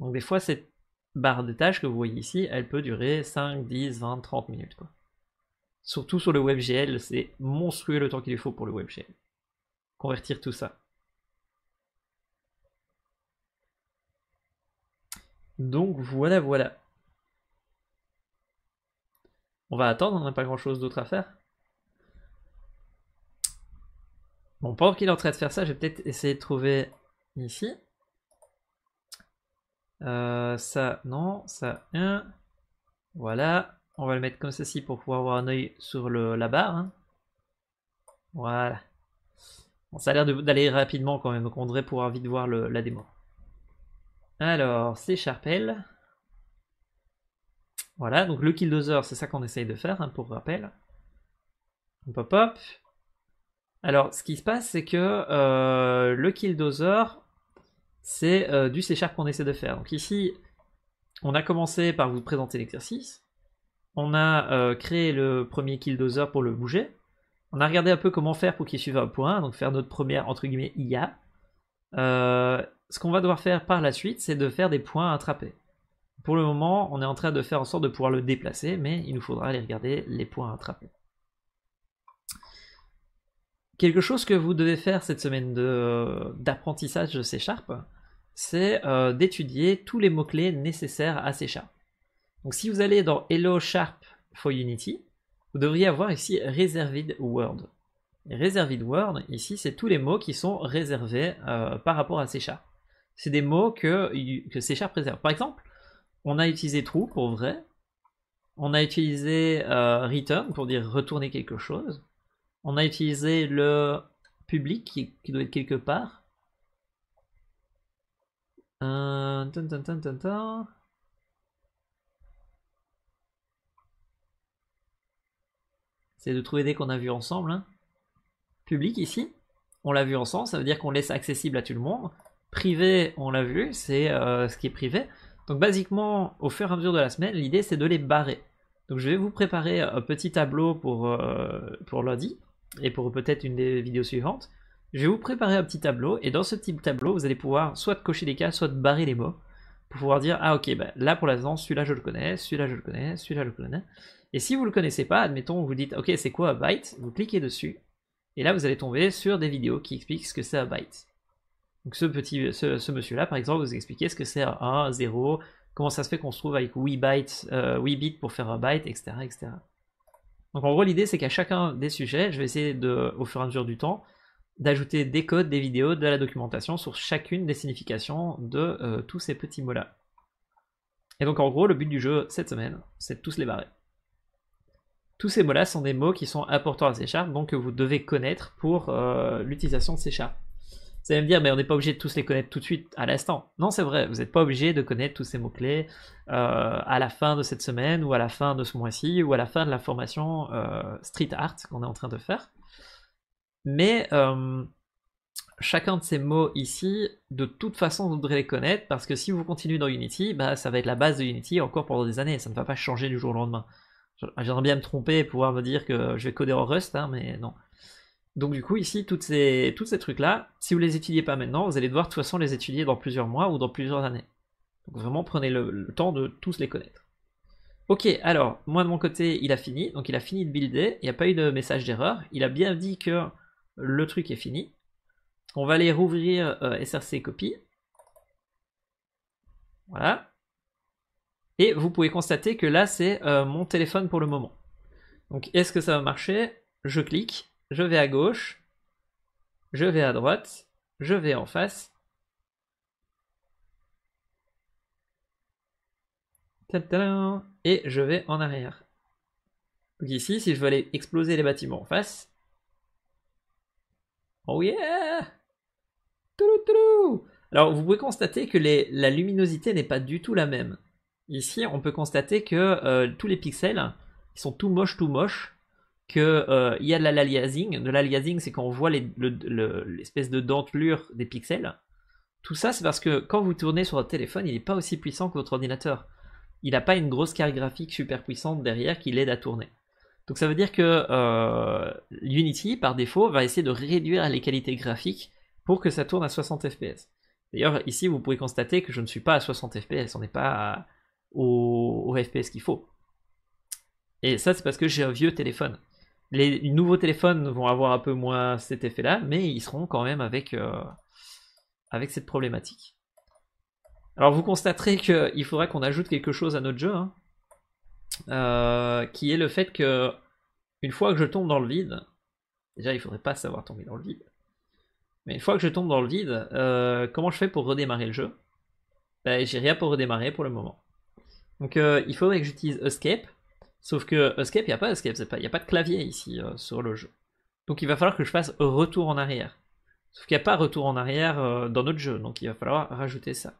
A: Donc des fois, cette barre de tâches que vous voyez ici, elle peut durer 5, 10, 20, 30 minutes. Surtout sur le WebGL, c'est monstrueux le temps qu'il lui faut pour le WebGL. Convertir tout ça. Donc voilà, voilà. On va attendre, on n'a pas grand chose d'autre à faire. Bon, pendant qu'il est en train de faire ça, je vais peut-être essayer de trouver ici. Euh, ça, non, ça, un. Voilà. On va le mettre comme ceci pour pouvoir avoir un œil sur le, la barre. Hein. Voilà. ça a l'air d'aller rapidement quand même, donc on devrait pouvoir vite voir la démo. Alors, c'est Charpel. Voilà, donc le killdozer, c'est ça qu'on essaye de faire, hein, pour rappel. pop hop. Alors, ce qui se passe, c'est que euh, le killdozer, c'est euh, du séchard qu'on essaie de faire. Donc ici, on a commencé par vous présenter l'exercice. On a euh, créé le premier killdozer pour le bouger. On a regardé un peu comment faire pour qu'il suive un point, donc faire notre première, entre guillemets, IA. ce qu'on va devoir faire par la suite, c'est de faire des points à attraper. Pour le moment, on est en train de faire en sorte de pouvoir le déplacer, mais il nous faudra aller regarder les points à attraper quelque chose que vous devez faire cette semaine euh, d'apprentissage de, C Sharp, c'est euh, d'étudier tous les mots-clés nécessaires à C Sharp. Donc si vous allez dans Hello Sharp for Unity, vous devriez avoir ici Reserved Word. reserved Word, ici, c'est tous les mots qui sont réservés euh, par rapport à C Sharp. C'est des mots que, C Sharp réserve. Par exemple, on a utilisé true pour vrai, on a utilisé return pour dire retourner quelque chose, on a utilisé le public qui, doit être quelque part. Euh, c'est de trouver des qu'on a vu ensemble. Hein. Public ici, on l'a vu ensemble, ça veut dire qu'on laisse accessible à tout le monde. Privé, on l'a vu, c'est euh, ce qui est privé. Donc basiquement, au fur et à mesure de la semaine, l'idée c'est de les barrer. Donc je vais vous préparer un petit tableau pour, l'audit. Euh, pour lundi et pour peut-être une des vidéos suivantes, je vais vous préparer un petit tableau et dans ce petit tableau, vous allez pouvoir soit cocher des cas, soit barrer les mots pour pouvoir dire ah ok bah, là pour l'instant celui-là je le connais, celui-là je le connais, celui-là je le connais. Et si vous ne le connaissez pas, admettons vous dites ok c'est quoi un byte, vous cliquez dessus et là vous allez tomber sur des vidéos qui expliquent ce que c'est un byte. Donc ce petit ce, monsieur-là par exemple vous expliquez ce que c'est un 1, 0, comment ça se fait qu'on se trouve avec 8 euh, bits pour faire un byte, etc. etc. Donc en gros, l'idée, c'est qu'à chacun des sujets, je vais essayer de, au fur et à mesure du temps, d'ajouter des codes, des vidéos, de la documentation sur chacune des significations de euh, tous ces petits mots-là. Et donc en gros, le but du jeu cette semaine, c'est de tous les barrer. Tous ces mots-là sont des mots qui sont importants à ces donc que vous devez connaître pour euh, l'utilisation de ces Sharp. Vous allez me dire, mais on n'est pas obligé de tous les connaître tout de suite, à l'instant. Non, c'est vrai, vous n'êtes pas obligé de connaître tous ces mots-clés euh, à la fin de cette semaine, ou à la fin de ce mois-ci, ou à la fin de la formation euh, street art qu'on est en train de faire. Mais euh, chacun de ces mots ici, de toute façon, vous devrez les connaître, parce que si vous continuez dans Unity, bah, ça va être la base de Unity encore pendant des années, ça ne va pas changer du jour au lendemain. J'aimerais bien me tromper et pouvoir me dire que je vais coder en Rust, hein, mais non. Donc du coup, ici, toutes ces, tous ces trucs-là, si vous les étudiez pas maintenant, vous allez devoir de toute façon les étudier dans plusieurs mois ou dans plusieurs années. Donc vraiment, prenez le, temps de tous les connaître. Ok, alors, moi de mon côté, il a fini. Donc il a fini de builder, il n'y a pas eu de message d'erreur. Il a bien dit que le truc est fini. On va aller rouvrir euh, src Copie. Voilà. Et vous pouvez constater que là, c'est euh, mon téléphone pour le moment. Donc est-ce que ça va marcher Je clique je vais à gauche, je vais à droite, je vais en face. Et je vais en arrière. Donc ici, si je veux aller exploser les bâtiments en face. Oh yeah Toulou, Alors vous pouvez constater que la luminosité n'est pas du tout la même. Ici, on peut constater que euh, tous les pixels sont tout moches, tout moches qu'il euh, y a de l'aliasing. De l'aliasing, c'est quand on voit l'espèce de dentelure des pixels. Tout ça, c'est parce que quand vous tournez sur votre téléphone, il n'est pas aussi puissant que votre ordinateur. Il n'a pas une grosse carte graphique super puissante derrière qui l'aide à tourner. Donc ça veut dire que euh, Unity, par défaut, va essayer de réduire les qualités graphiques pour que ça tourne à 60 fps. D'ailleurs, ici, vous pouvez constater que je ne suis pas à 60 fps, on n'est pas au, fps qu'il faut. Et ça, c'est parce que j'ai un vieux téléphone les nouveaux téléphones vont avoir un peu moins cet effet-là, mais ils seront quand même avec, euh, avec cette problématique. Alors vous constaterez qu'il faudrait qu'on ajoute quelque chose à notre jeu, hein, euh, qui est le fait que une fois que je tombe dans le vide, déjà il faudrait pas savoir tomber dans le vide, mais une fois que je tombe dans le vide, euh, comment je fais pour redémarrer le jeu ben, J'ai rien pour redémarrer pour le moment. Donc il faudrait que j'utilise Escape, Sauf que escape, il n'y a pas escape, il n'y a pas de clavier ici euh, sur le jeu. Donc il va falloir que je fasse retour en arrière. Sauf qu'il n'y a pas retour en arrière euh, dans notre jeu, donc il va falloir rajouter ça.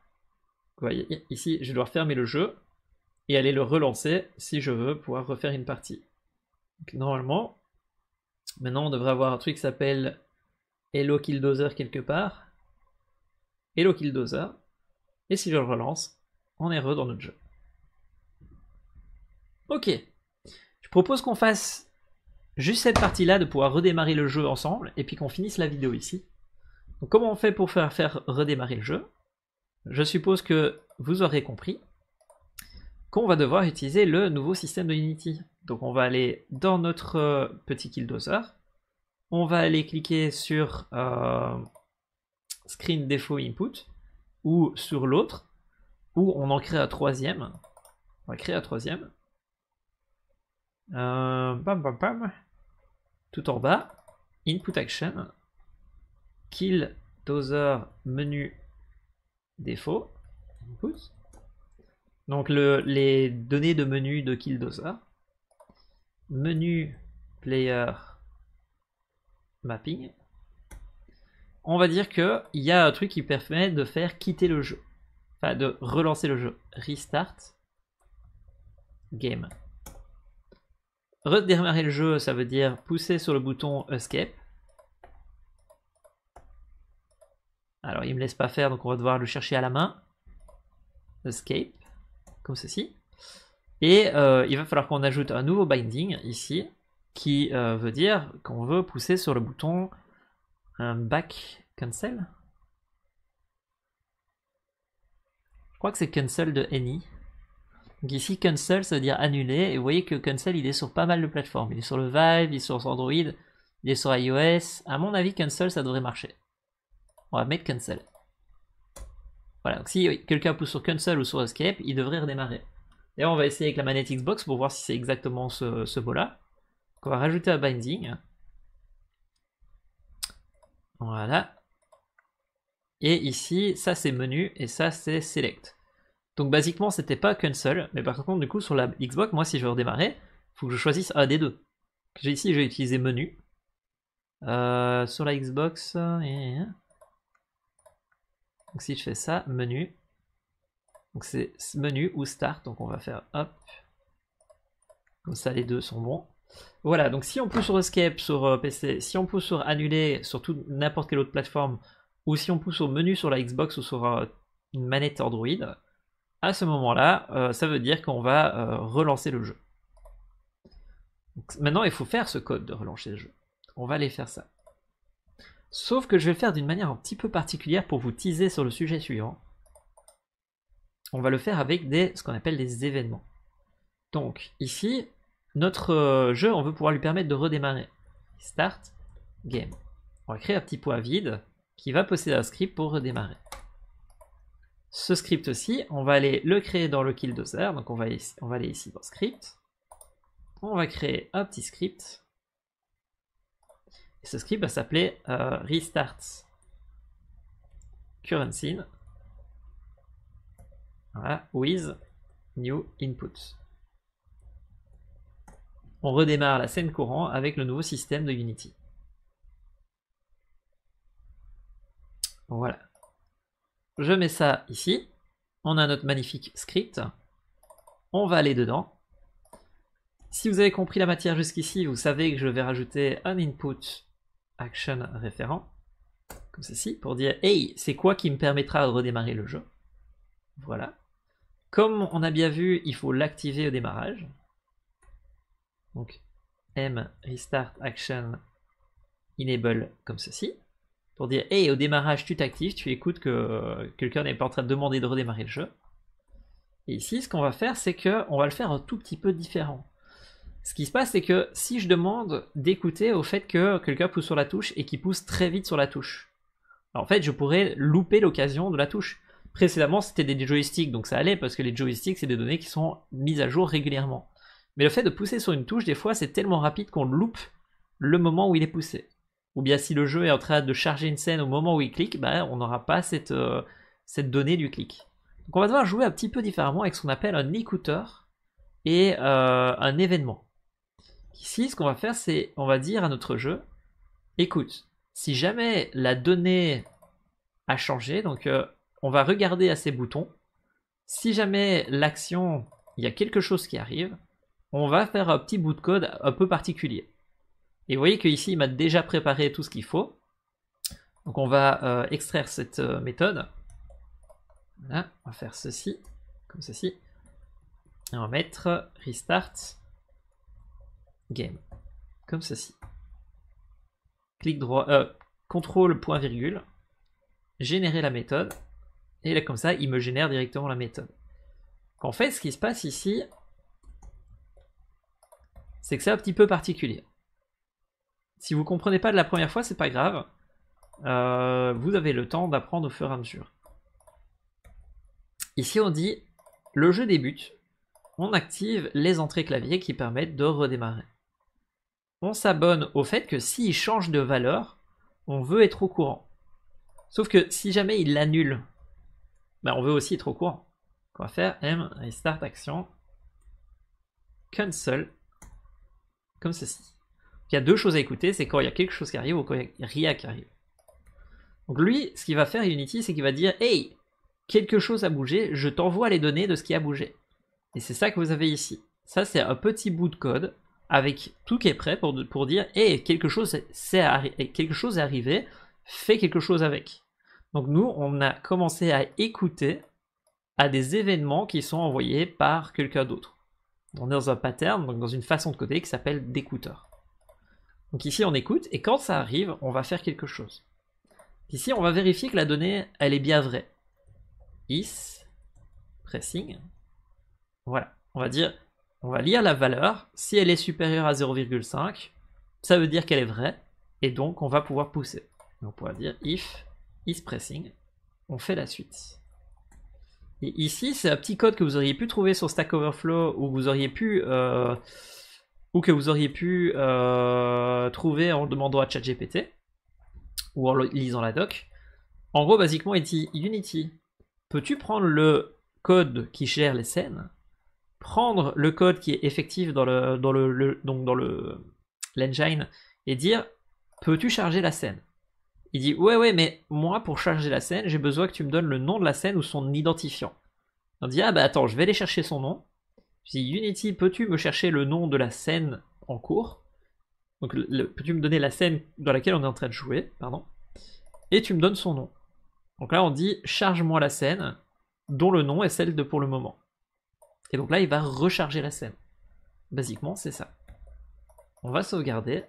A: Vous voyez, ici, je dois fermer le jeu et aller le relancer si je veux pouvoir refaire une partie. normalement, maintenant on devrait avoir un truc qui s'appelle Hello Killdozer quelque part. Hello Killdozer. Et si je le relance, on est re dans notre jeu. Ok, propose qu'on fasse juste cette partie-là de pouvoir redémarrer le jeu ensemble et puis qu'on finisse la vidéo ici. comment on fait pour faire, faire redémarrer le jeu Je suppose que vous aurez compris qu'on va devoir utiliser le nouveau système de Unity. Donc on va aller dans notre euh, petit killdozer, on va aller cliquer sur euh, Screen Default Input ou sur l'autre, ou on en crée un troisième. On va créer un troisième. Euh, Tout en bas, input action, kill doser menu défaut. Donc le, les données de menu de kill doser. Menu player mapping. On va dire qu'il y a un truc qui permet de faire quitter le jeu. Enfin, de relancer le jeu. Restart game. Redémarrer le jeu, ça veut dire pousser sur le bouton Escape. Alors, il me laisse pas faire, donc on va devoir le chercher à la main. Escape, comme ceci. Et euh, il va falloir qu'on ajoute un nouveau binding ici, qui euh, veut dire qu'on veut pousser sur le bouton back cancel. Je crois que c'est cancel de any ici, cancel, ça veut dire annuler. Et vous voyez que cancel, il est sur pas mal de plateformes. Il est sur le Vive, il est sur Android, il est sur iOS. À mon avis, cancel, ça devrait marcher. On va mettre cancel. Voilà, donc si quelqu'un pousse sur cancel ou sur escape, il devrait redémarrer. Et on va essayer avec la manette Xbox pour voir si c'est exactement ce, ce mot-là. On va rajouter un binding. Voilà. Et ici, ça c'est menu et ça c'est select. Donc basiquement, c'était pas qu'une seule, mais par contre, du coup, sur la Xbox, moi, si je veux redémarrer, faut que je choisisse un des deux. J'ai ici, vais utilisé menu. Euh, sur la Xbox, donc si je fais ça, menu. Donc c'est menu ou start, donc on va faire hop. Comme ça, les deux sont bons. Voilà, donc si on pousse sur escape sur euh, PC, si on pousse sur annuler sur n'importe quelle autre plateforme, ou si on pousse au menu sur la Xbox ou sur euh, une manette Android, à ce moment-là, euh, ça veut dire qu'on va euh, relancer le jeu. maintenant, il faut faire ce code de relancer le jeu. On va aller faire ça. Sauf que je vais le faire d'une manière un petit peu particulière pour vous teaser sur le sujet suivant. On va le faire avec des, ce qu'on appelle des événements. Donc ici, notre euh, jeu, on veut pouvoir lui permettre de redémarrer. Start game. On va créer un petit point vide qui va posséder un script pour redémarrer ce script aussi, on va aller le créer dans le kill Donc on va, aller ici dans script. On va créer un petit script. Et ce script va s'appeler euh, restart current scene. with new input. On redémarre la scène courant avec le nouveau système de Unity. Voilà je mets ça ici. On a notre magnifique script. On va aller dedans. Si vous avez compris la matière jusqu'ici, vous savez que je vais rajouter un input action référent, comme ceci, pour dire « Hey, c'est quoi qui me permettra de redémarrer le jeu ?» Voilà. Comme on a bien vu, il faut l'activer au démarrage. Donc, M restart action enable comme ceci pour dire hey au démarrage tu t'actives, tu écoutes que quelqu'un n'est pas en train de demander de redémarrer le jeu. Et ici ce qu'on va faire c'est que on va le faire un tout petit peu différent. Ce qui se passe c'est que si je demande d'écouter au fait que quelqu'un pousse sur la touche et qu'il pousse très vite sur la touche, en fait je pourrais louper l'occasion de la touche. Précédemment c'était des joysticks donc ça allait parce que les joysticks c'est des données qui sont mises à jour régulièrement. Mais le fait de pousser sur une touche des fois c'est tellement rapide qu'on loupe le moment où il est poussé ou bien si le jeu est en train de charger une scène au moment où il clique, ben, on n'aura pas euh, cette, donnée du clic. Donc on va devoir jouer un petit peu différemment avec ce qu'on appelle un écouteur et euh, un événement. Ici, ce qu'on va faire, c'est on va dire à notre jeu, écoute, si jamais la donnée a changé, donc euh, on va regarder à ces boutons, si jamais l'action, il y a quelque chose qui arrive, on va faire un petit bout de code un peu particulier. Et vous voyez qu'ici, il m'a déjà préparé tout ce qu'il faut. Donc on va euh, extraire cette euh, méthode. on va faire ceci, comme ceci. Et on va mettre restart game, comme ceci. Clic droit, euh, contrôle point virgule, générer la méthode. Et là, comme ça, il me génère directement la méthode. en fait, ce qui se passe ici, c'est que c'est un petit peu particulier. Si vous comprenez pas de la première fois, c'est pas grave. Euh, vous avez le temps d'apprendre au fur et à mesure. Ici, on dit le jeu débute. On active les entrées clavier qui permettent de redémarrer. On s'abonne au fait que s'il change de valeur, on veut être au courant. Sauf que si jamais il l'annule, ben on veut aussi être au courant. On va faire M Restart Action Cancel comme ceci. Il y a deux choses à écouter, c'est quand il y a quelque chose qui arrive ou quand il n'y a rien qui arrive. Donc lui, ce qu'il va faire Unity, c'est qu'il va dire Hey, quelque chose a bougé, je t'envoie les données de ce qui a bougé. Et c'est ça que vous avez ici. Ça, c'est un petit bout de code avec tout qui est prêt pour, pour dire Hey, quelque chose, est quelque chose est arrivé, fais quelque chose avec. Donc nous, on a commencé à écouter à des événements qui sont envoyés par quelqu'un d'autre. On est dans un pattern, donc dans une façon de coder qui s'appelle d'écouteur. Donc ici, on écoute, et quand ça arrive, on va faire quelque chose. Ici, on va vérifier que la donnée, elle est bien vraie. Is pressing. Voilà, on va dire, on va lire la valeur. Si elle est supérieure à 0,5, ça veut dire qu'elle est vraie, et donc on va pouvoir pousser. on pourra dire if is pressing. On fait la suite. Et ici, c'est un petit code que vous auriez pu trouver sur Stack Overflow, où vous auriez pu... Euh, ou que vous auriez pu euh, trouver en demandant à ChatGPT ou en lisant la doc. En gros, basiquement, il dit Unity, peux-tu prendre le code qui gère les scènes, prendre le code qui est effectif dans le dans le, dans le l'engine et dire peux-tu charger la scène Il dit ouais ouais mais moi pour charger la scène j'ai besoin que tu me donnes le nom de la scène ou son identifiant. On dit ah bah attends je vais aller chercher son nom si Unity, peux-tu me chercher le nom de la scène en cours Donc, peux-tu me donner la scène dans laquelle on est en train de jouer Pardon. Et tu me donnes son nom. Donc là, on dit charge-moi la scène dont le nom est celle de pour le moment. Et donc là, il va recharger la scène. Basiquement, c'est ça. On va sauvegarder.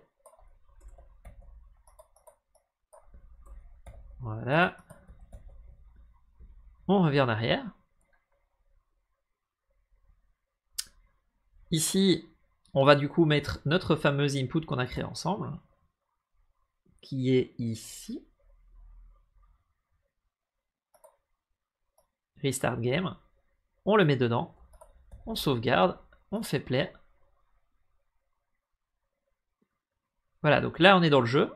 A: Voilà. On revient en arrière. Ici, on va du coup mettre notre fameuse input qu'on a créé ensemble, qui est ici. Restart game. On le met dedans. On sauvegarde. On fait play. Voilà, donc là on est dans le jeu.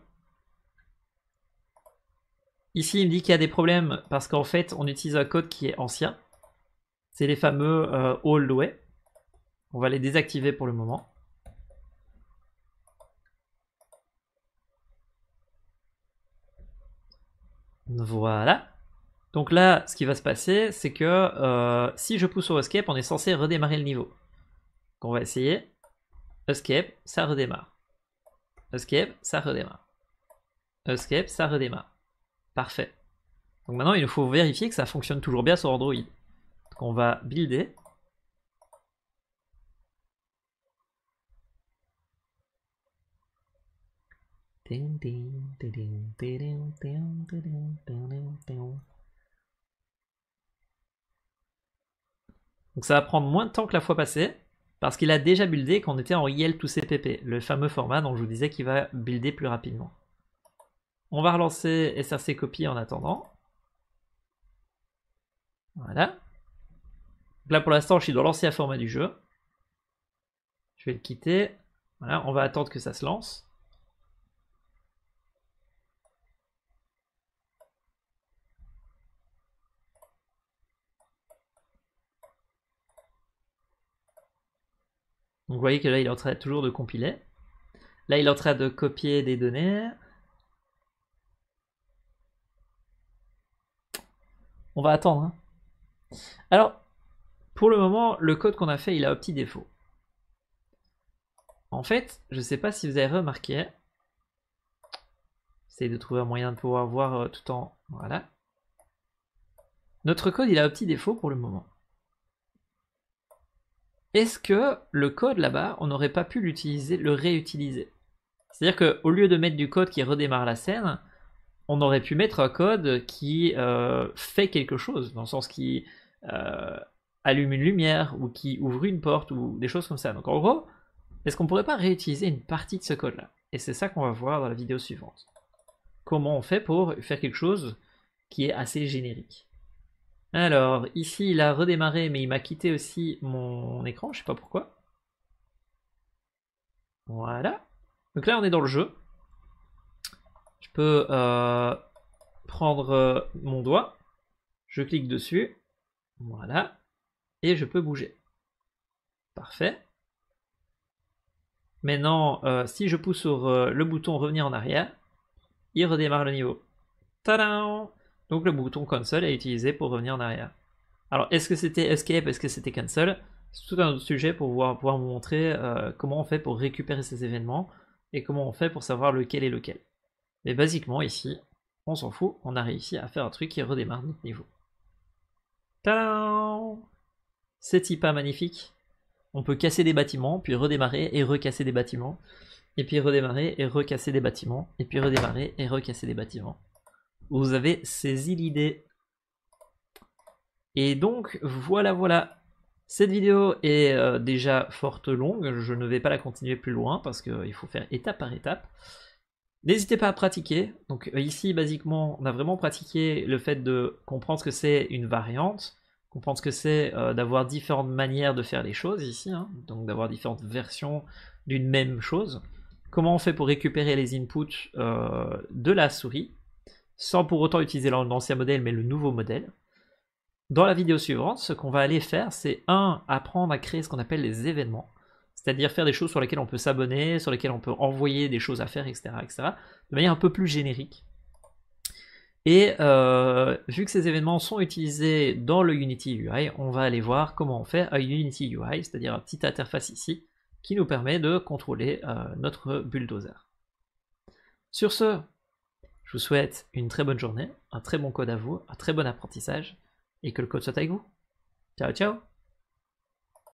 A: Ici, il me dit qu'il y a des problèmes parce qu'en fait, on utilise un code qui est ancien. C'est les fameux euh, old way. On va les désactiver pour le moment. Voilà. Donc là, ce qui va se passer, c'est que euh, si je pousse sur escape, on est censé redémarrer le niveau. Donc on va essayer. Escape, ça redémarre. Escape, ça redémarre. Escape, ça redémarre. Parfait. Donc maintenant, il nous faut vérifier que ça fonctionne toujours bien sur Android. Donc on va builder. Donc ça va prendre moins de temps que la fois passée, parce qu'il a déjà buildé quand on était en IL2CPP, le fameux format dont je vous disais qu'il va builder plus rapidement. On va relancer SRC copy en attendant. Voilà. là pour l'instant, je suis dans l'ancien format du jeu. Je vais le quitter. Voilà, on va attendre que ça se lance. Vous voyez que là, il est en train toujours de compiler. Là, il est en train de copier des données. On va attendre. Hein. Alors, pour le moment, le code qu'on a fait, il a un petit défaut. En fait, je ne sais pas si vous avez remarqué. J'essaie de trouver un moyen de pouvoir voir euh, tout en... Voilà. Notre code, il a un petit défaut pour le moment est-ce que le code là-bas, on n'aurait pas pu l'utiliser, le réutiliser C'est-à-dire qu'au lieu de mettre du code qui redémarre la scène, on aurait pu mettre un code qui euh, fait quelque chose, dans le sens qui euh, allume une lumière ou qui ouvre une porte ou des choses comme ça. Donc en gros, est-ce qu'on pourrait pas réutiliser une partie de ce code-là Et c'est ça qu'on va voir dans la vidéo suivante. Comment on fait pour faire quelque chose qui est assez générique. Alors, ici, il a redémarré, mais il m'a quitté aussi mon écran, je sais pas pourquoi. Voilà. Donc là, on est dans le jeu. Je peux euh, prendre euh, mon doigt, je clique dessus, voilà, et je peux bouger. Parfait. Maintenant, euh, si je pousse sur le bouton revenir en arrière, il redémarre le niveau. Tadam donc le bouton console est utilisé pour revenir en arrière. Alors est-ce que c'était escape, est-ce que c'était cancel C'est tout un autre sujet pour pouvoir, pouvoir vous montrer euh, comment on fait pour récupérer ces événements et comment on fait pour savoir lequel est lequel. Mais basiquement ici, on s'en fout, on a réussi à faire un truc qui redémarre notre niveau. Tadam C'est pas magnifique. On peut casser des bâtiments, puis redémarrer et recasser des bâtiments, et puis redémarrer et recasser des bâtiments, et puis redémarrer et recasser des bâtiments. Vous avez saisi l'idée. Et donc voilà voilà. Cette vidéo est euh, déjà forte longue, je ne vais pas la continuer plus loin parce qu'il euh, faut faire étape par étape. N'hésitez pas à pratiquer. Donc euh, ici, basiquement, on a vraiment pratiqué le fait de comprendre ce que c'est une variante, comprendre ce que c'est d'avoir différentes manières de faire les choses ici, hein. donc d'avoir différentes versions d'une même chose. Comment on fait pour récupérer les inputs de la souris sans pour autant utiliser l'ancien modèle, mais le nouveau modèle. Dans la vidéo suivante, ce qu'on va aller faire, c'est 1. Apprendre à créer ce qu'on appelle les événements, c'est-à-dire faire des choses sur lesquelles on peut s'abonner, sur lesquelles on peut envoyer des choses à faire, etc., etc., de manière un peu plus générique. Et euh, vu que ces événements sont utilisés dans le Unity UI, on va aller voir comment on fait un Unity UI, c'est-à-dire une petite interface ici, qui nous permet de contrôler euh, notre bulldozer. Sur ce, je vous souhaite une très bonne journée, un très bon code à vous, un très bon apprentissage, et que le code soit avec vous. Ciao, ciao